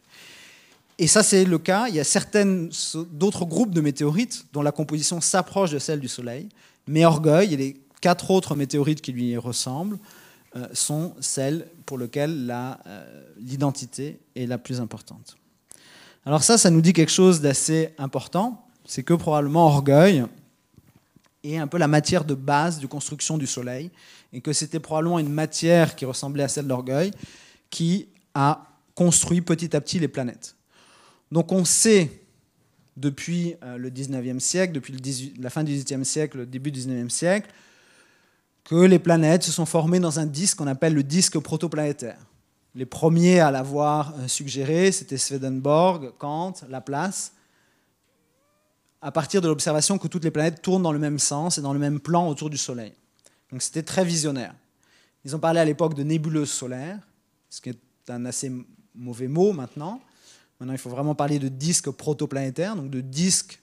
Et ça, c'est le cas. Il y a certaines d'autres groupes de météorites dont la composition s'approche de celle du Soleil, mais Orgueil et les quatre autres météorites qui lui ressemblent euh, sont celles pour lesquelles euh, l'identité est la plus importante. Alors ça, ça nous dit quelque chose d'assez important, c'est que probablement Orgueil est un peu la matière de base de construction du Soleil, et que c'était probablement une matière qui ressemblait à celle d'Orgueil, qui a construit petit à petit les planètes. Donc on sait depuis euh, le 19e siècle, depuis la fin du 18e siècle, le début du 19e siècle, que les planètes se sont formées dans un disque qu'on appelle le disque protoplanétaire. Les premiers à l'avoir euh, suggéré, c'était Swedenborg, Kant, Laplace, à partir de l'observation que toutes les planètes tournent dans le même sens et dans le même plan autour du Soleil. Donc c'était très visionnaire. Ils ont parlé à l'époque de nébuleuse solaire, ce qui est un assez mauvais mot maintenant, Maintenant, il faut vraiment parler de disques protoplanétaires, donc de disques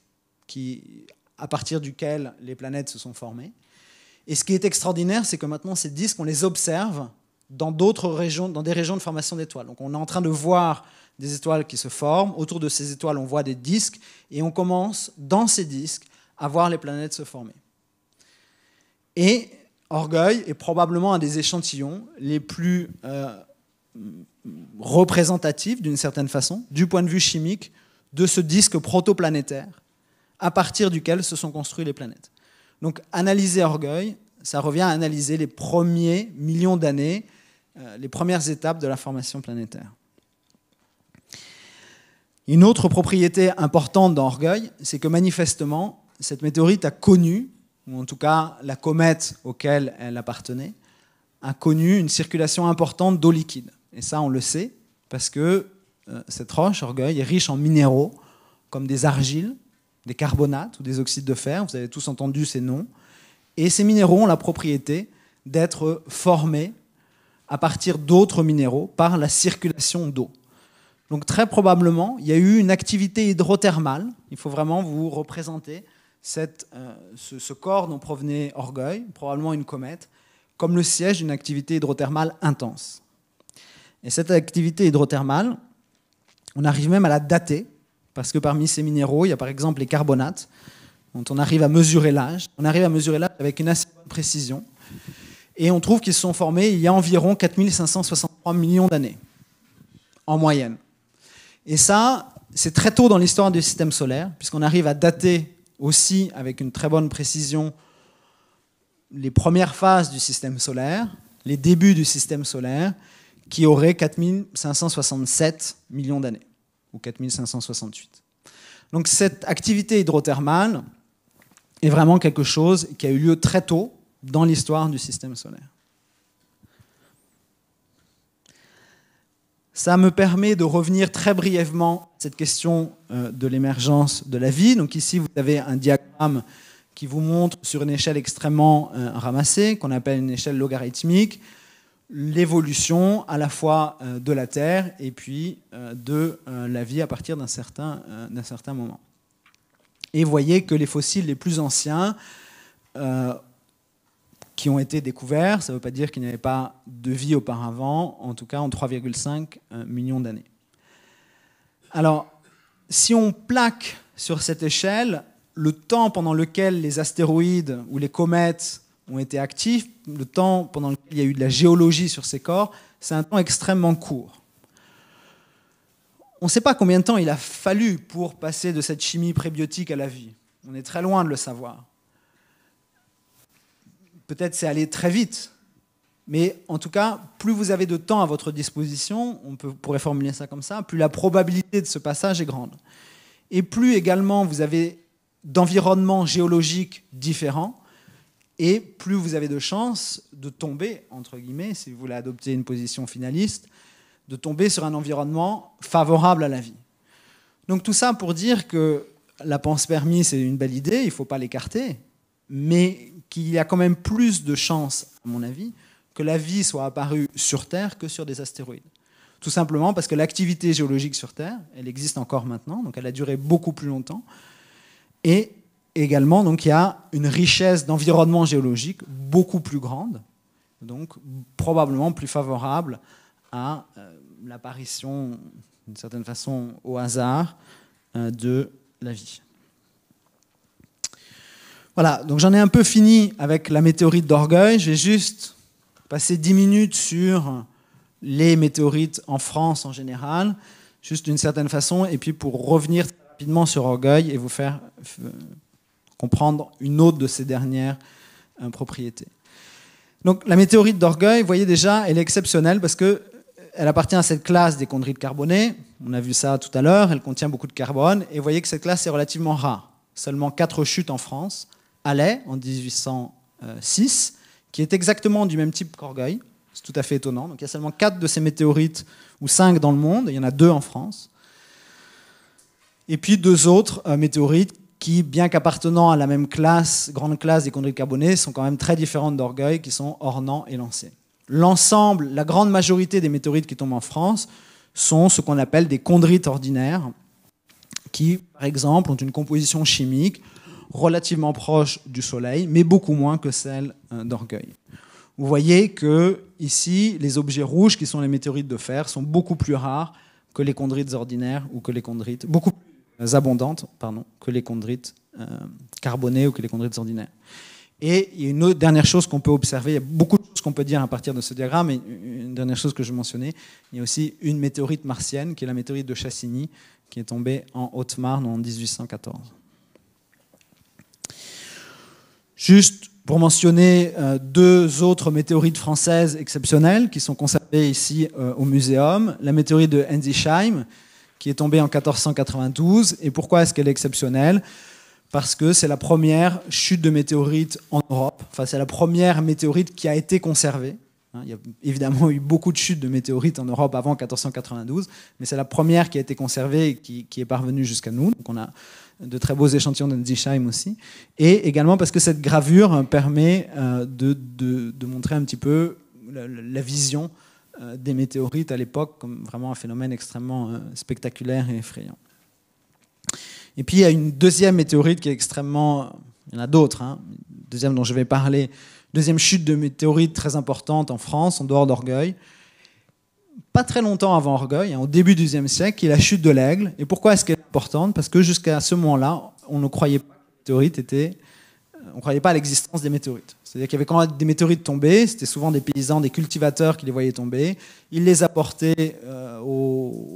qui, à partir duquel les planètes se sont formées. Et ce qui est extraordinaire, c'est que maintenant, ces disques, on les observe dans d'autres régions, dans des régions de formation d'étoiles. Donc, on est en train de voir des étoiles qui se forment. Autour de ces étoiles, on voit des disques. Et on commence, dans ces disques, à voir les planètes se former. Et Orgueil est probablement un des échantillons les plus euh, représentatif d'une certaine façon, du point de vue chimique, de ce disque protoplanétaire à partir duquel se sont construits les planètes. Donc analyser Orgueil, ça revient à analyser les premiers millions d'années, euh, les premières étapes de la formation planétaire. Une autre propriété importante dans Orgueil, c'est que manifestement, cette météorite a connu, ou en tout cas la comète auquel elle appartenait, a connu une circulation importante d'eau liquide et ça on le sait, parce que euh, cette roche, orgueil, est riche en minéraux, comme des argiles, des carbonates ou des oxydes de fer, vous avez tous entendu ces noms, et ces minéraux ont la propriété d'être formés à partir d'autres minéraux par la circulation d'eau. Donc très probablement, il y a eu une activité hydrothermale, il faut vraiment vous représenter euh, ce corps dont provenait Orgueil, probablement une comète, comme le siège d'une activité hydrothermale intense. Et cette activité hydrothermale, on arrive même à la dater, parce que parmi ces minéraux, il y a par exemple les carbonates, dont on arrive à mesurer l'âge. On arrive à mesurer l'âge avec une assez bonne précision. Et on trouve qu'ils se sont formés il y a environ 4563 millions d'années, en moyenne. Et ça, c'est très tôt dans l'histoire du système solaire, puisqu'on arrive à dater aussi avec une très bonne précision les premières phases du système solaire, les débuts du système solaire, qui aurait 4567 millions d'années, ou 4568. Donc cette activité hydrothermale est vraiment quelque chose qui a eu lieu très tôt dans l'histoire du système solaire. Ça me permet de revenir très brièvement à cette question euh, de l'émergence de la vie. Donc ici, vous avez un diagramme qui vous montre sur une échelle extrêmement euh, ramassée, qu'on appelle une échelle logarithmique, l'évolution à la fois euh, de la Terre et puis euh, de euh, la vie à partir d'un certain, certain, moment. Et voyez que les fossiles les plus anciens qui ont été découverts, ça ne veut pas dire qu'il n'y avait pas de vie auparavant, en tout cas en 3,5 millions d'années. Alors, si on plaque sur cette échelle le temps pendant lequel les astéroïdes ou les comètes ont été actifs, le temps pendant lequel il y a eu de la géologie sur ces corps, c'est un temps extrêmement court. On ne sait pas combien de temps il a fallu pour passer de cette chimie prébiotique à la vie. On est très loin de le savoir. Peut-être c'est allé très vite, mais en tout cas, plus vous avez de temps à votre disposition, on peut, pourrait formuler ça comme ça, plus la probabilité de ce passage est grande. Et plus également vous avez d'environnements géologiques différents, et plus vous avez de chances de tomber, entre guillemets, si vous voulez adopter une position finaliste, de tomber sur un environnement favorable à la vie. Donc tout ça pour dire que la pensée permis, c'est une belle idée, il ne faut pas l'écarter, mais qu'il y a quand même plus de chances, à mon avis, que la vie soit apparue sur Terre que sur des astéroïdes. Tout simplement parce que l'activité géologique sur Terre, elle existe encore maintenant, donc elle a duré beaucoup plus longtemps, et également, donc, il y a une richesse d'environnement géologique beaucoup plus grande, donc probablement plus favorable à euh, l'apparition, d'une certaine façon, au hasard euh, de la vie. Voilà, donc j'en ai un peu fini avec la météorite d'orgueil. Je vais juste passer 10 minutes sur les météorites en France en général, juste d'une certaine façon, et puis pour revenir rapidement sur orgueil et vous faire euh, Prendre une autre de ces dernières euh, propriétés. Donc la météorite d'orgueil, vous voyez déjà, elle est exceptionnelle parce que euh, elle appartient à cette classe des chondrites carbonées. On a vu ça tout à l'heure, elle contient beaucoup de carbone. Et vous voyez que cette classe est relativement rare. Seulement quatre chutes en France. Allais, en 1806, qui est exactement du même type qu'Orgueil. C'est tout à fait étonnant. Donc il y a seulement quatre de ces météorites, ou cinq dans le monde. il y en a deux en France. Et puis deux autres euh, météorites qui, bien qu'appartenant à la même classe, grande classe des chondrites carbonées, sont quand même très différentes d'Orgueil, qui sont ornants et lancés. L'ensemble, la grande majorité des météorites qui tombent en France sont ce qu'on appelle des chondrites ordinaires, qui, par exemple, ont une composition chimique relativement proche du Soleil, mais beaucoup moins que celle euh, d'Orgueil. Vous voyez que ici, les objets rouges, qui sont les météorites de fer, sont beaucoup plus rares que les chondrites ordinaires ou que les chondrites, beaucoup euh, abondantes pardon, que les chondrites euh, carbonées ou que les chondrites ordinaires. Et il y a une autre dernière chose qu'on peut observer, il y a beaucoup de choses qu'on peut dire à partir de ce diagramme, et une dernière chose que je mentionnais, il y a aussi une météorite martienne, qui est la météorite de Chassigny, qui est tombée en Haute-Marne en 1814. Juste pour mentionner euh, deux autres météorites françaises exceptionnelles qui sont conservées ici au muséum, la météorite de Enzisheim, qui est tombée en 1492. Et pourquoi est-ce qu'elle est exceptionnelle Parce que c'est la première chute de météorite en Europe. Enfin, c'est la première météorite qui a été conservée. Hein, il y a évidemment eu beaucoup de chutes de météorites en Europe avant 1492, mais c'est la première qui a été conservée et qui, est parvenue jusqu'à nous. Donc on a de très beaux échantillons d'Endisheim aussi. Et également parce que cette gravure permet euh, de, montrer un petit peu la vision euh, des météorites à l'époque comme vraiment un phénomène extrêmement euh, spectaculaire et effrayant. Et puis il y a une deuxième météorite qui est extrêmement... Euh, il y en a d'autres, hein, deuxième dont je vais parler, deuxième chute de météorite très importante en France, en dehors d'Orgueil. Pas très longtemps avant Orgueil, hein, au début du XIIe siècle, qui est la chute de l'Aigle. Et pourquoi est-ce qu'elle est importante Parce que jusqu'à ce moment-là, on ne croyait pas que les météorites étaient... On ne croyait pas à l'existence des météorites. C'est-à-dire qu'il y avait quand des météorites tombaient, c'était souvent des paysans, des cultivateurs qui les voyaient tomber. Ils les apportaient aux euh,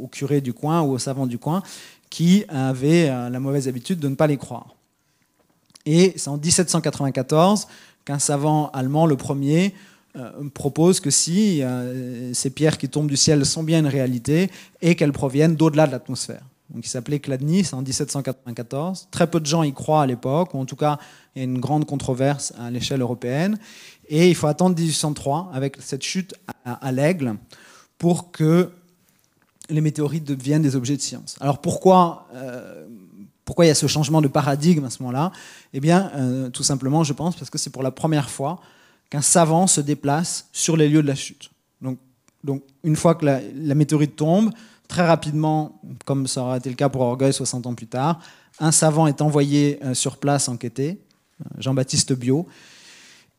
au curés du coin ou aux savants du coin qui avaient euh, la mauvaise habitude de ne pas les croire. Et c'est en 1794 qu'un savant allemand, le premier, euh, propose que si ces pierres qui tombent du ciel sont bien une réalité et qu'elles proviennent d'au-delà de l'atmosphère qui s'appelait Cladnis en 1794. Très peu de gens y croient à l'époque, ou en tout cas, il y a une grande controverse à l'échelle européenne. Et il faut attendre 1803 avec cette chute à, l'aigle pour que les météorites deviennent des objets de science. Alors pourquoi, euh, pourquoi il y a ce changement de paradigme à ce moment-là Eh bien, euh, tout simplement, je pense, parce que c'est pour la première fois qu'un savant se déplace sur les lieux de la chute. Donc, donc une fois que la, la météorite tombe, Très rapidement, comme ça aurait été le cas pour Orgueil 60 ans plus tard, un savant est envoyé euh, sur place enquêter, euh, Jean-Baptiste Biot,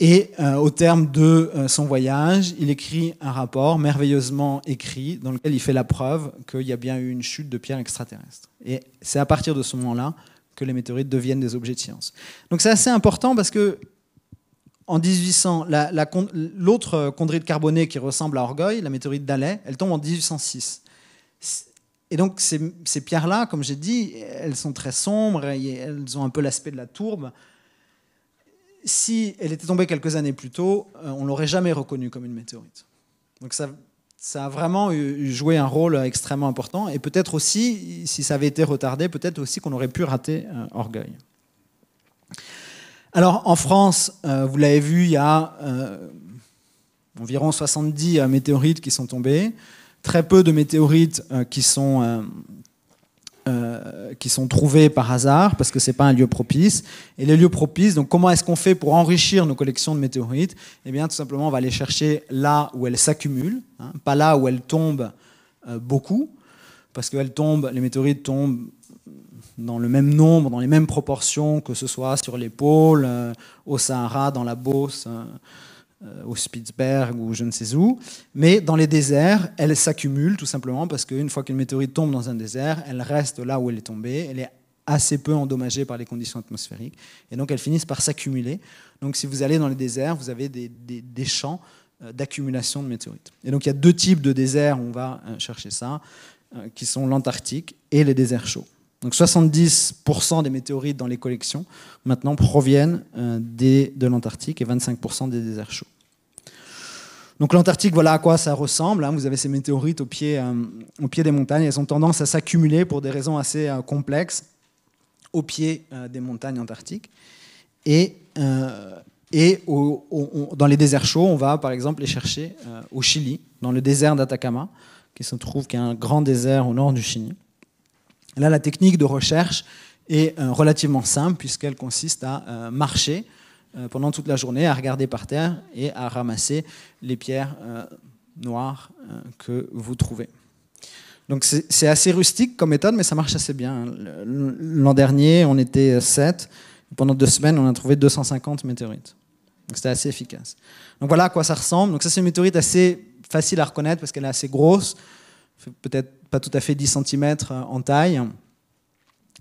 et euh, au terme de son voyage, il écrit un rapport merveilleusement écrit dans lequel il fait la preuve qu'il y a bien eu une chute de pierres extraterrestres. Et c'est à partir de ce moment-là que les météorites deviennent des objets de science. Donc c'est assez important parce que en 1800, l'autre chondrite carbonée qui ressemble à Orgueil, la météorite d'Alais, elle tombe en 1806. Et donc ces, pierres-là, comme j'ai dit, elles sont très sombres, et elles ont un peu l'aspect de la tourbe. Si elle était tombée quelques années plus tôt, euh, on l'aurait jamais reconnue comme une météorite. Donc ça, a vraiment joué un rôle extrêmement important. Et peut-être aussi, si ça avait été retardé, peut-être aussi qu'on aurait pu rater euh, Orgueil. Alors en France, euh, vous l'avez vu, il y a environ 70 météorites qui sont tombées très peu de météorites euh, qui sont euh, euh, qui sont trouvés par hasard parce que c'est pas un lieu propice. Et les lieux propices, donc comment est-ce qu'on fait pour enrichir nos collections de météorites Eh bien, tout simplement, on va aller chercher là où elles s'accumulent, hein, pas là où elles tombent beaucoup, parce que les météorites tombent dans le même nombre, dans les mêmes proportions, que ce soit sur les pôles, au Sahara, dans la Beauce. Euh, au Spitzberg ou je ne sais où. Mais dans les déserts, elle s'accumule tout simplement parce qu'une fois qu'une météorite tombe dans un désert, elle reste là où elle est tombée. Elle est assez peu endommagée par les conditions atmosphériques. Et donc elles finissent par s'accumuler. Donc si vous allez dans les déserts, vous avez des, des champs euh, d'accumulation de météorites. Et donc il y a deux types de déserts on va euh, chercher ça, qui sont l'Antarctique et les déserts chauds. Donc 70% des météorites dans les collections maintenant proviennent euh, des, de l'Antarctique et 25% des déserts chauds. Donc l'Antarctique, voilà à quoi ça ressemble. Hein. Vous avez ces météorites euh, au pied, des montagnes. Elles ont tendance à s'accumuler pour des raisons assez euh, complexes au pied des montagnes antarctiques. Et, dans les déserts chauds, on va par exemple les chercher au Chili, dans le désert d'Atacama, qui se trouve qui un grand désert au nord du Chili. Là, la technique de recherche est euh, relativement simple puisqu'elle consiste à euh, marcher euh, pendant toute la journée, à regarder par terre et à ramasser les pierres noires que vous trouvez. Donc c'est assez rustique comme méthode, mais ça marche assez bien. L'an dernier, on était 7. Pendant deux semaines, on a trouvé 250 météorites. Donc c'était assez efficace. Donc voilà à quoi ça ressemble. Donc ça, c'est une météorite assez facile à reconnaître parce qu'elle est assez grosse, peut-être pas tout à fait 10 cm euh, en taille.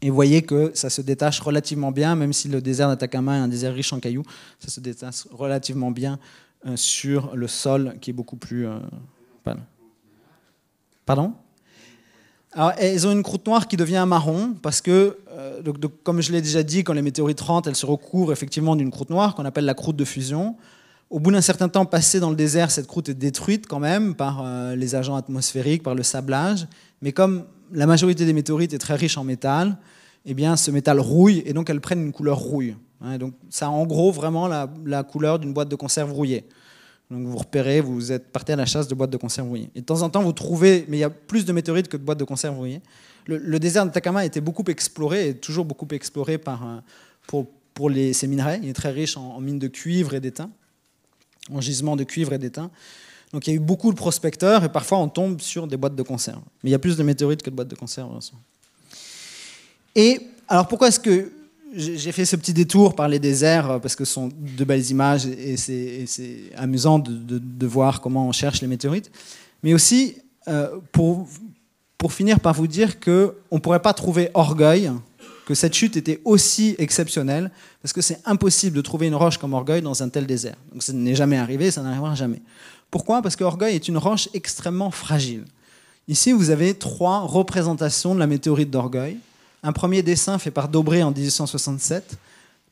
Et vous voyez que ça se détache relativement bien, même si le désert d'Atacama est un désert riche en cailloux, ça se détache relativement bien euh, sur le sol qui est beaucoup plus euh, Pardon alors, elles ont une croûte noire qui devient marron parce que, comme je l'ai déjà dit, quand les météorites rentrent, elles se recouvrent effectivement d'une croûte noire qu'on appelle la croûte de fusion. Au bout d'un certain temps passé dans le désert, cette croûte est détruite quand même par euh, les agents atmosphériques, par le sablage. Mais comme la majorité des météorites est très riche en métal, eh bien, ce métal rouille et donc elles prennent une couleur rouille. Hein, donc, ça a en gros vraiment la, couleur d'une boîte de conserve rouillée. Donc vous repérez, vous êtes parti à la chasse de boîtes de conserve rouillées. Et de temps en temps, vous trouvez, mais il y a plus de météorites que de boîtes de conserve rouillées. Le, désert de a été beaucoup exploré, et toujours beaucoup exploré par, euh, pour, pour les, ces minerais. Il est très riche en mines de cuivre et d'étain en gisement de cuivre et d'étain. Donc il y a eu beaucoup de prospecteurs et parfois on tombe sur des boîtes de conserve. Mais il y a plus de météorites que de boîtes de conserve. Et alors pourquoi est-ce que j'ai fait ce petit détour par les déserts parce que ce sont de belles images et c'est amusant de, voir comment on cherche les météorites. Mais aussi euh, pour, pour finir par vous dire qu'on ne pourrait pas trouver orgueil que cette chute était aussi exceptionnelle, parce que c'est impossible de trouver une roche comme Orgueil dans un tel désert. Donc ça n'est jamais arrivé, ça n'arrivera jamais. Pourquoi Parce que Orgueil est une roche extrêmement fragile. Ici, vous avez trois représentations de la météorite d'Orgueil. Un premier dessin fait par Dobré en 1867.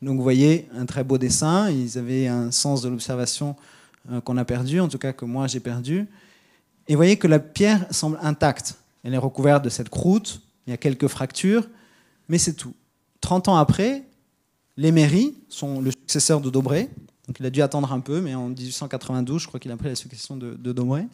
Donc vous voyez un très beau dessin. Ils avaient un sens de l'observation euh, qu'on a perdu, en tout cas que moi j'ai perdu. Et vous voyez que la pierre semble intacte. Elle est recouverte de cette croûte. Il y a quelques fractures, mais c'est tout. 30 ans après, les mairies sont le successeur de Dobré. Donc il a dû attendre un peu, mais en 1892, je crois qu'il a pris la succession de, Dobré.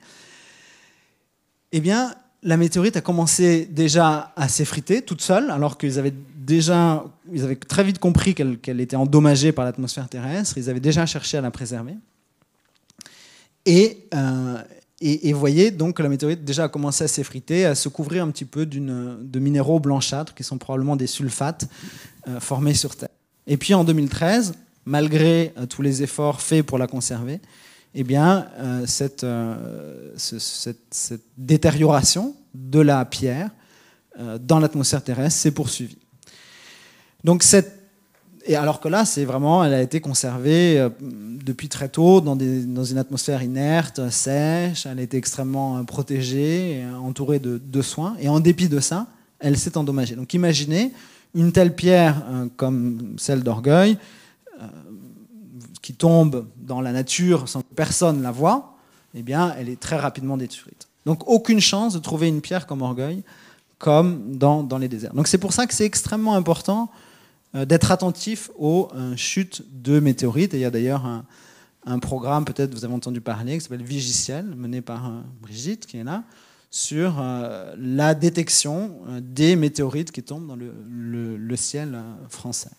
Eh bien, la météorite a commencé déjà à s'effriter toute seule, alors qu'ils avaient déjà, ils avaient très vite compris qu'elle était endommagée par l'atmosphère terrestre. Ils avaient déjà cherché à la préserver. Et euh, et, vous voyez donc que la météorite déjà a commencé à s'effriter, à se couvrir un petit peu de minéraux blanchâtres qui sont probablement des sulfates euh, formés sur Terre. Et puis en 2013, malgré euh, tous les efforts faits pour la conserver, eh bien, euh, cette, cette, cette, détérioration de la pierre dans l'atmosphère terrestre s'est poursuivie. Donc cette et alors que là, c'est vraiment, elle a été conservée euh, depuis très tôt dans, dans, une atmosphère inerte, sèche. Elle a été extrêmement euh, protégée, euh, entourée de, soins. Et en dépit de ça, elle s'est endommagée. Donc imaginez une telle pierre comme celle d'Orgueil qui tombe dans la nature sans que personne la voie, eh bien, elle est très rapidement détruite. Donc aucune chance de trouver une pierre comme Orgueil comme dans, dans les déserts. Donc c'est pour ça que c'est extrêmement important euh, d'être attentif aux euh, chutes de météorites. il y a d'ailleurs un, programme, peut-être vous avez entendu parler, qui s'appelle Vigiciel, mené par euh, Brigitte, qui est là, sur la détection des météorites qui tombent dans le, ciel français.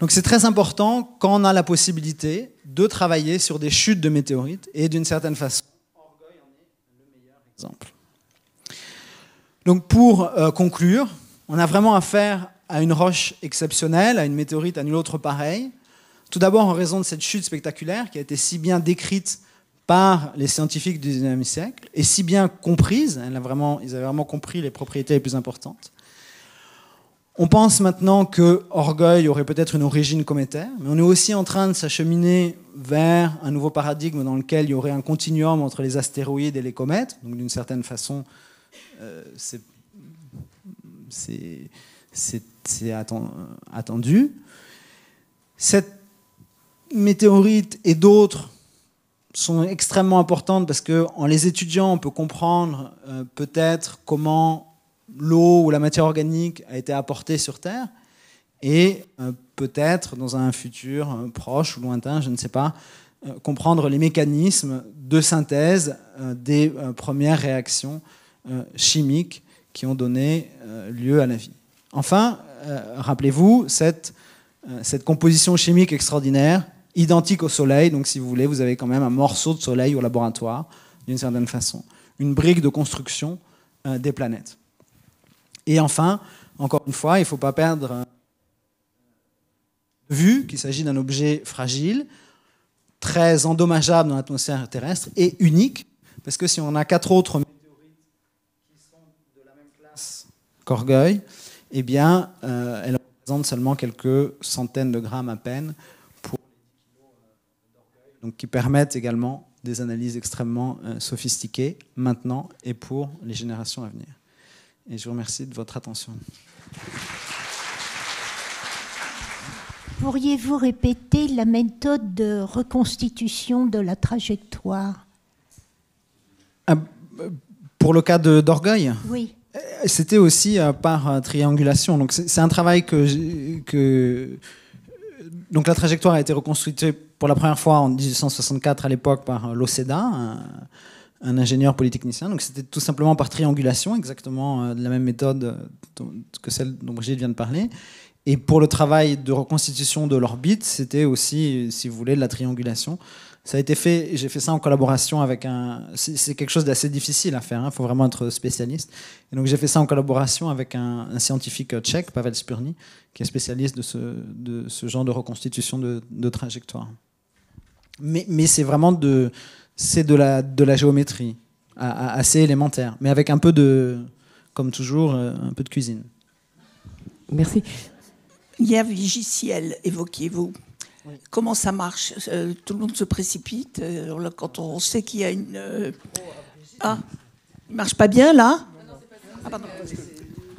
Donc c'est très important quand on a la possibilité de travailler sur des chutes de météorites et d'une certaine façon, Orgueil en est le meilleur exemple. Donc pour conclure, on a vraiment affaire à une roche exceptionnelle, à une météorite, à nul autre pareil. Tout d'abord en raison de cette chute spectaculaire qui a été si bien décrite par les scientifiques du XIXe siècle et si bien comprise. Elle a vraiment, ils avaient vraiment compris les propriétés les plus importantes. On pense maintenant que Orgueil aurait peut-être une origine cométaire, mais on est aussi en train de s'acheminer vers un nouveau paradigme dans lequel il y aurait un continuum entre les astéroïdes et les comètes. Donc d'une certaine façon, euh, c'est c'est attendu. Cette météorite et d'autres sont extrêmement importantes parce qu'en les étudiant, on peut comprendre euh, peut-être comment l'eau ou la matière organique a été apportée sur Terre. Et euh, peut-être, dans un futur euh, proche ou lointain, je ne sais pas, comprendre les mécanismes de synthèse des premières réactions chimiques qui ont donné lieu à la vie. Enfin, euh, rappelez-vous, euh, cette, composition chimique extraordinaire, identique au Soleil, donc si vous voulez, vous avez quand même un morceau de Soleil au laboratoire, d'une certaine façon, une brique de construction euh, des planètes. Et enfin, encore une fois, il ne faut pas perdre de vue qu'il s'agit d'un objet fragile, très endommageable dans l'atmosphère terrestre et unique, parce que si on a quatre autres météorites qui sont de la même classe qu'Orgueil, eh bien, euh, elle représente seulement quelques centaines de grammes à peine, pour, euh, donc, qui permettent également des analyses extrêmement euh, sophistiquées maintenant et pour les générations à venir. Et je vous remercie de votre attention. Pourriez-vous répéter la méthode de reconstitution de la trajectoire ah, Pour le cas d'orgueil Oui. Euh, c'était aussi euh, par euh, triangulation. Donc c'est un travail que, donc la trajectoire a été reconstruite pour la première fois en 1864 à l'époque par l'OCEDA, un, ingénieur polytechnicien. Donc c'était tout simplement par triangulation, exactement de la même méthode que celle dont Brigitte vient de parler. Et pour le travail de reconstitution de l'orbite, c'était aussi, si vous voulez, de la triangulation. Ça a été fait, j'ai fait ça en collaboration avec un. C'est quelque chose d'assez difficile à faire, il hein. faut vraiment être spécialiste. Et donc j'ai fait ça en collaboration avec un, scientifique tchèque, Pavel Spurny, qui est spécialiste de ce, de ce genre de reconstitution de, de trajectoire. Mais, mais c'est vraiment de, de, la, de la géométrie, assez élémentaire, mais avec un peu de, comme toujours, euh, un peu de cuisine. Merci. Il y a Vigiciel, évoquez-vous. Comment ça marche euh, Tout le monde se précipite euh, quand on sait qu'il y a une. Euh, ah, il ne marche pas bien là non, non, pas Ah pardon.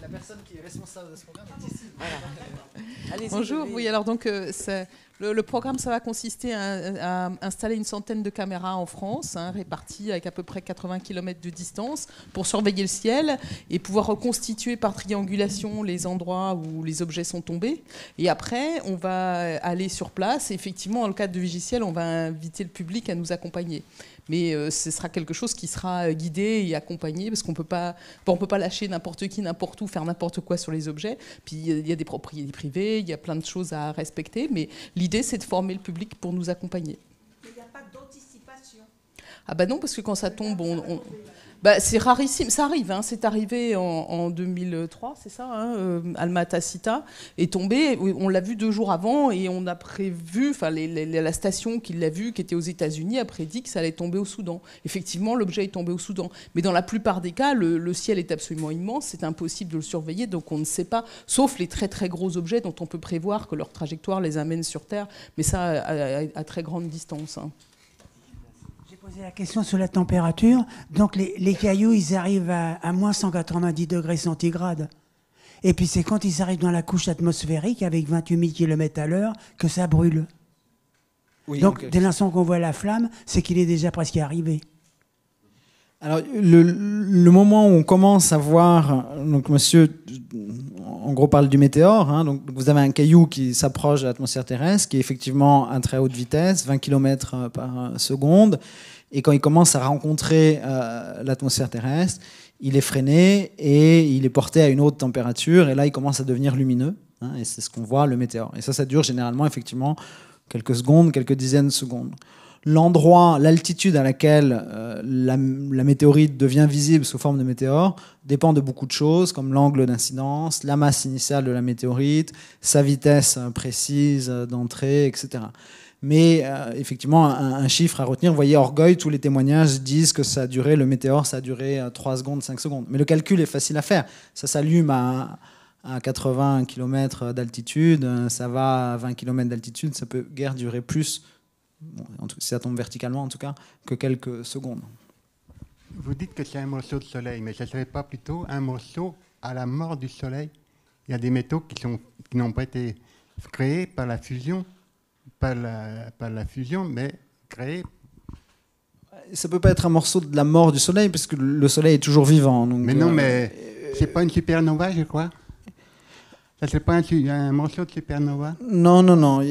La personne qui est responsable de ce programme est ici. Voilà. Bonjour. Oui, alors donc c'est le, programme, ça va consister à, installer une centaine de caméras en France, hein, réparties avec à peu près 80 km de distance, pour surveiller le ciel et pouvoir reconstituer par triangulation les endroits où les objets sont tombés. Et après, on va aller sur place. Et effectivement, dans le cadre de Vigiciel, on va inviter le public à nous accompagner mais euh, ce sera quelque chose qui sera euh, guidé et accompagné parce qu'on peut pas, on peut pas lâcher n'importe qui, n'importe où, faire n'importe quoi sur les objets. Puis euh, il y a des propriétés privées, il y a plein de choses à respecter, mais l'idée c'est de former le public pour nous accompagner. Il n'y a pas d'anticipation. Ah bah non, parce que quand ça tombe, on bah, c'est rarissime, ça arrive, hein. c'est arrivé en, 2003, c'est ça, hein, euh, est tombé, on l'a vu deux jours avant et on a prévu, la station qui l'a vu, qui était aux États-Unis, a prédit que ça allait tomber au Soudan. Effectivement, l'objet est tombé au Soudan, mais dans la plupart des cas, le, ciel est absolument immense, c'est impossible de le surveiller, donc on ne sait pas, sauf les très très gros objets dont on peut prévoir que leur trajectoire les amène sur Terre, mais ça à, très grande distance. Hein. Poser la question sur la température. Donc les, cailloux, ils arrivent à, moins 190 degrés centigrades. Et puis c'est quand ils arrivent dans la couche atmosphérique avec 28 000 km à l'heure que ça brûle. donc, euh, dès l'instant qu'on voit la flamme, c'est qu'il est déjà presque arrivé. Alors, le, moment où on commence à voir, donc monsieur, en gros, parle du météore. Hein, donc, vous avez un caillou qui s'approche de l'atmosphère terrestre, qui est effectivement à très haute vitesse, 20 km euh, par euh, seconde, et quand il commence à rencontrer euh, l'atmosphère terrestre, il est freiné et il est porté à une haute température. Et là, il commence à devenir lumineux. Hein, et c'est ce qu'on voit, le météore. Et ça, ça dure généralement, effectivement, quelques secondes, quelques dizaines de secondes. L'endroit, l'altitude à laquelle euh, la, la, météorite devient visible sous forme de météore dépend de beaucoup de choses, comme l'angle d'incidence, la masse initiale de la météorite, sa vitesse précise d'entrée, etc. Mais euh, effectivement, un, chiffre à retenir, vous voyez, Orgueil, tous les témoignages disent que ça a duré, le météore, ça a duré 3 euh, secondes, 5 secondes. Mais le calcul est facile à faire. Ça s'allume à, 80 km d'altitude, euh, ça va à 20 km d'altitude, ça peut guère durer plus, si ça tombe verticalement en tout cas, que quelques secondes. Vous dites que c'est un morceau de soleil, mais ça ne serait pas plutôt un morceau à la mort du soleil Il y a des métaux qui n'ont qui pas été créés par la fusion pas la, la fusion, mais créer. ça peut pas être un morceau de la mort du soleil puisque le soleil est toujours vivant. Donc mais non, euh, mais euh, c'est pas une supernova, je crois. Ça n'est pas un, morceau de supernova. Non, non, non.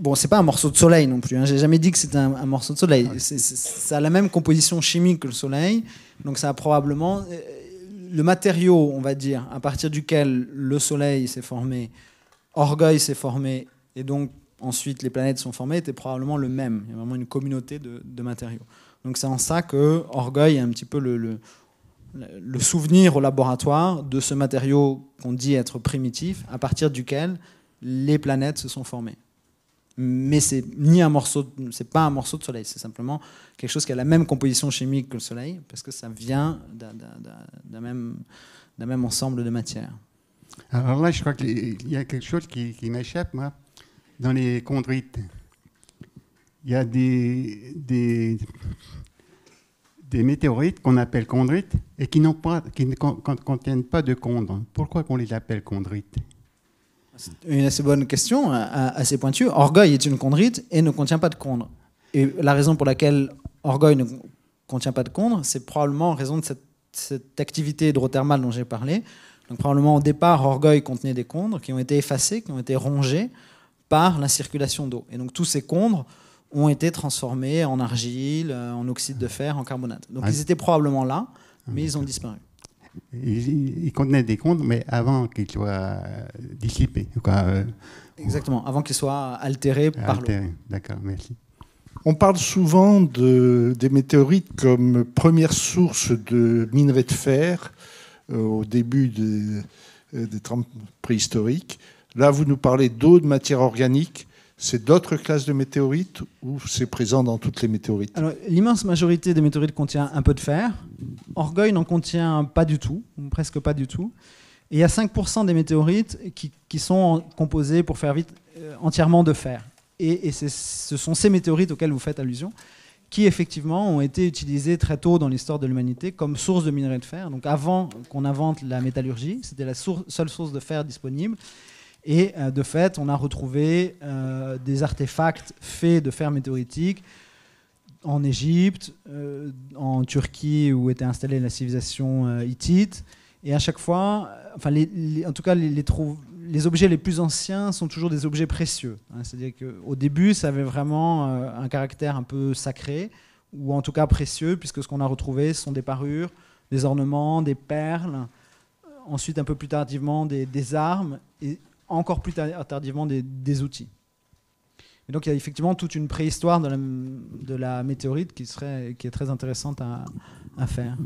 Bon, c'est pas un morceau de soleil non plus. Hein. J'ai jamais dit que c'était un, morceau de soleil. ça a la même composition chimique que le soleil, donc ça a probablement euh, le matériau, on va dire, à partir duquel le soleil s'est formé, orgueil s'est formé, et donc ensuite les planètes sont formées était probablement le même. Il y a vraiment une communauté de, matériaux. Donc c'est en ça que Orgueil est un petit peu le, le, souvenir au laboratoire de ce matériau qu'on dit être primitif, à partir duquel les planètes se sont formées. Mais c'est ni un morceau, c'est pas un morceau de soleil, c'est simplement quelque chose qui a la même composition chimique que le soleil, parce que ça vient d'un même, même ensemble de matière. Alors là, je crois qu'il y a quelque chose qui, qui m'échappe, moi dans les chondrites. Il y a des, météorites qu'on appelle chondrites et qui, pas, qui ne contiennent pas de chondres. Pourquoi qu'on les appelle chondrites une assez bonne question, euh, euh, assez pointue. Orgueil est une chondrite et ne contient pas de chondres. Et la raison pour laquelle orgueil ne contient pas de chondres, c'est probablement en raison de cette, activité hydrothermale dont j'ai parlé. Donc probablement au départ, orgueil contenait des chondres qui ont été effacés, qui ont été rongés par la circulation d'eau. Et donc tous ces condres ont été transformés en argile, euh, en oxyde de fer, en carbonate. Donc ah. ils étaient probablement là, ah, mais ils ont disparu. Ils, contenaient des condres, mais avant qu'ils soient euh, dissipés. Euh, Exactement, avant qu'ils soient altérés par l'eau. D'accord, merci. On parle souvent de, des météorites comme première source de minerai de fer au début des, des temps préhistoriques. Là, vous nous parlez d'eau, de matière organique. C'est d'autres classes de météorites ou c'est présent dans toutes les météorites Alors, l'immense majorité des météorites contient un peu de fer. Orgueil n'en contient pas du tout, presque pas du tout. Et il y a 5% des météorites qui, sont composées, pour faire vite, euh, entièrement de fer. Et, ce sont ces météorites auxquelles vous faites allusion qui effectivement ont été utilisées très tôt dans l'histoire de l'humanité comme source de minerai de fer. Donc avant qu'on invente la métallurgie, c'était la seule source de fer disponible. Et euh, de fait, on a retrouvé euh, des artefacts faits de fer météoritique en Égypte, euh, en Turquie où était installée la civilisation hittite. Et à chaque fois, enfin, en tout cas, les, les objets les plus anciens sont toujours des objets précieux. Hein. C'est-à-dire qu'au début, ça avait vraiment un caractère un peu sacré, ou en tout cas précieux, puisque ce qu'on a retrouvé ce sont des parures, des ornements, des perles, ensuite un peu plus tardivement des, des armes. Et encore plus tardivement des, outils. Et donc il y a effectivement toute une préhistoire de la, météorite qui, serait, qui est très intéressante à faire.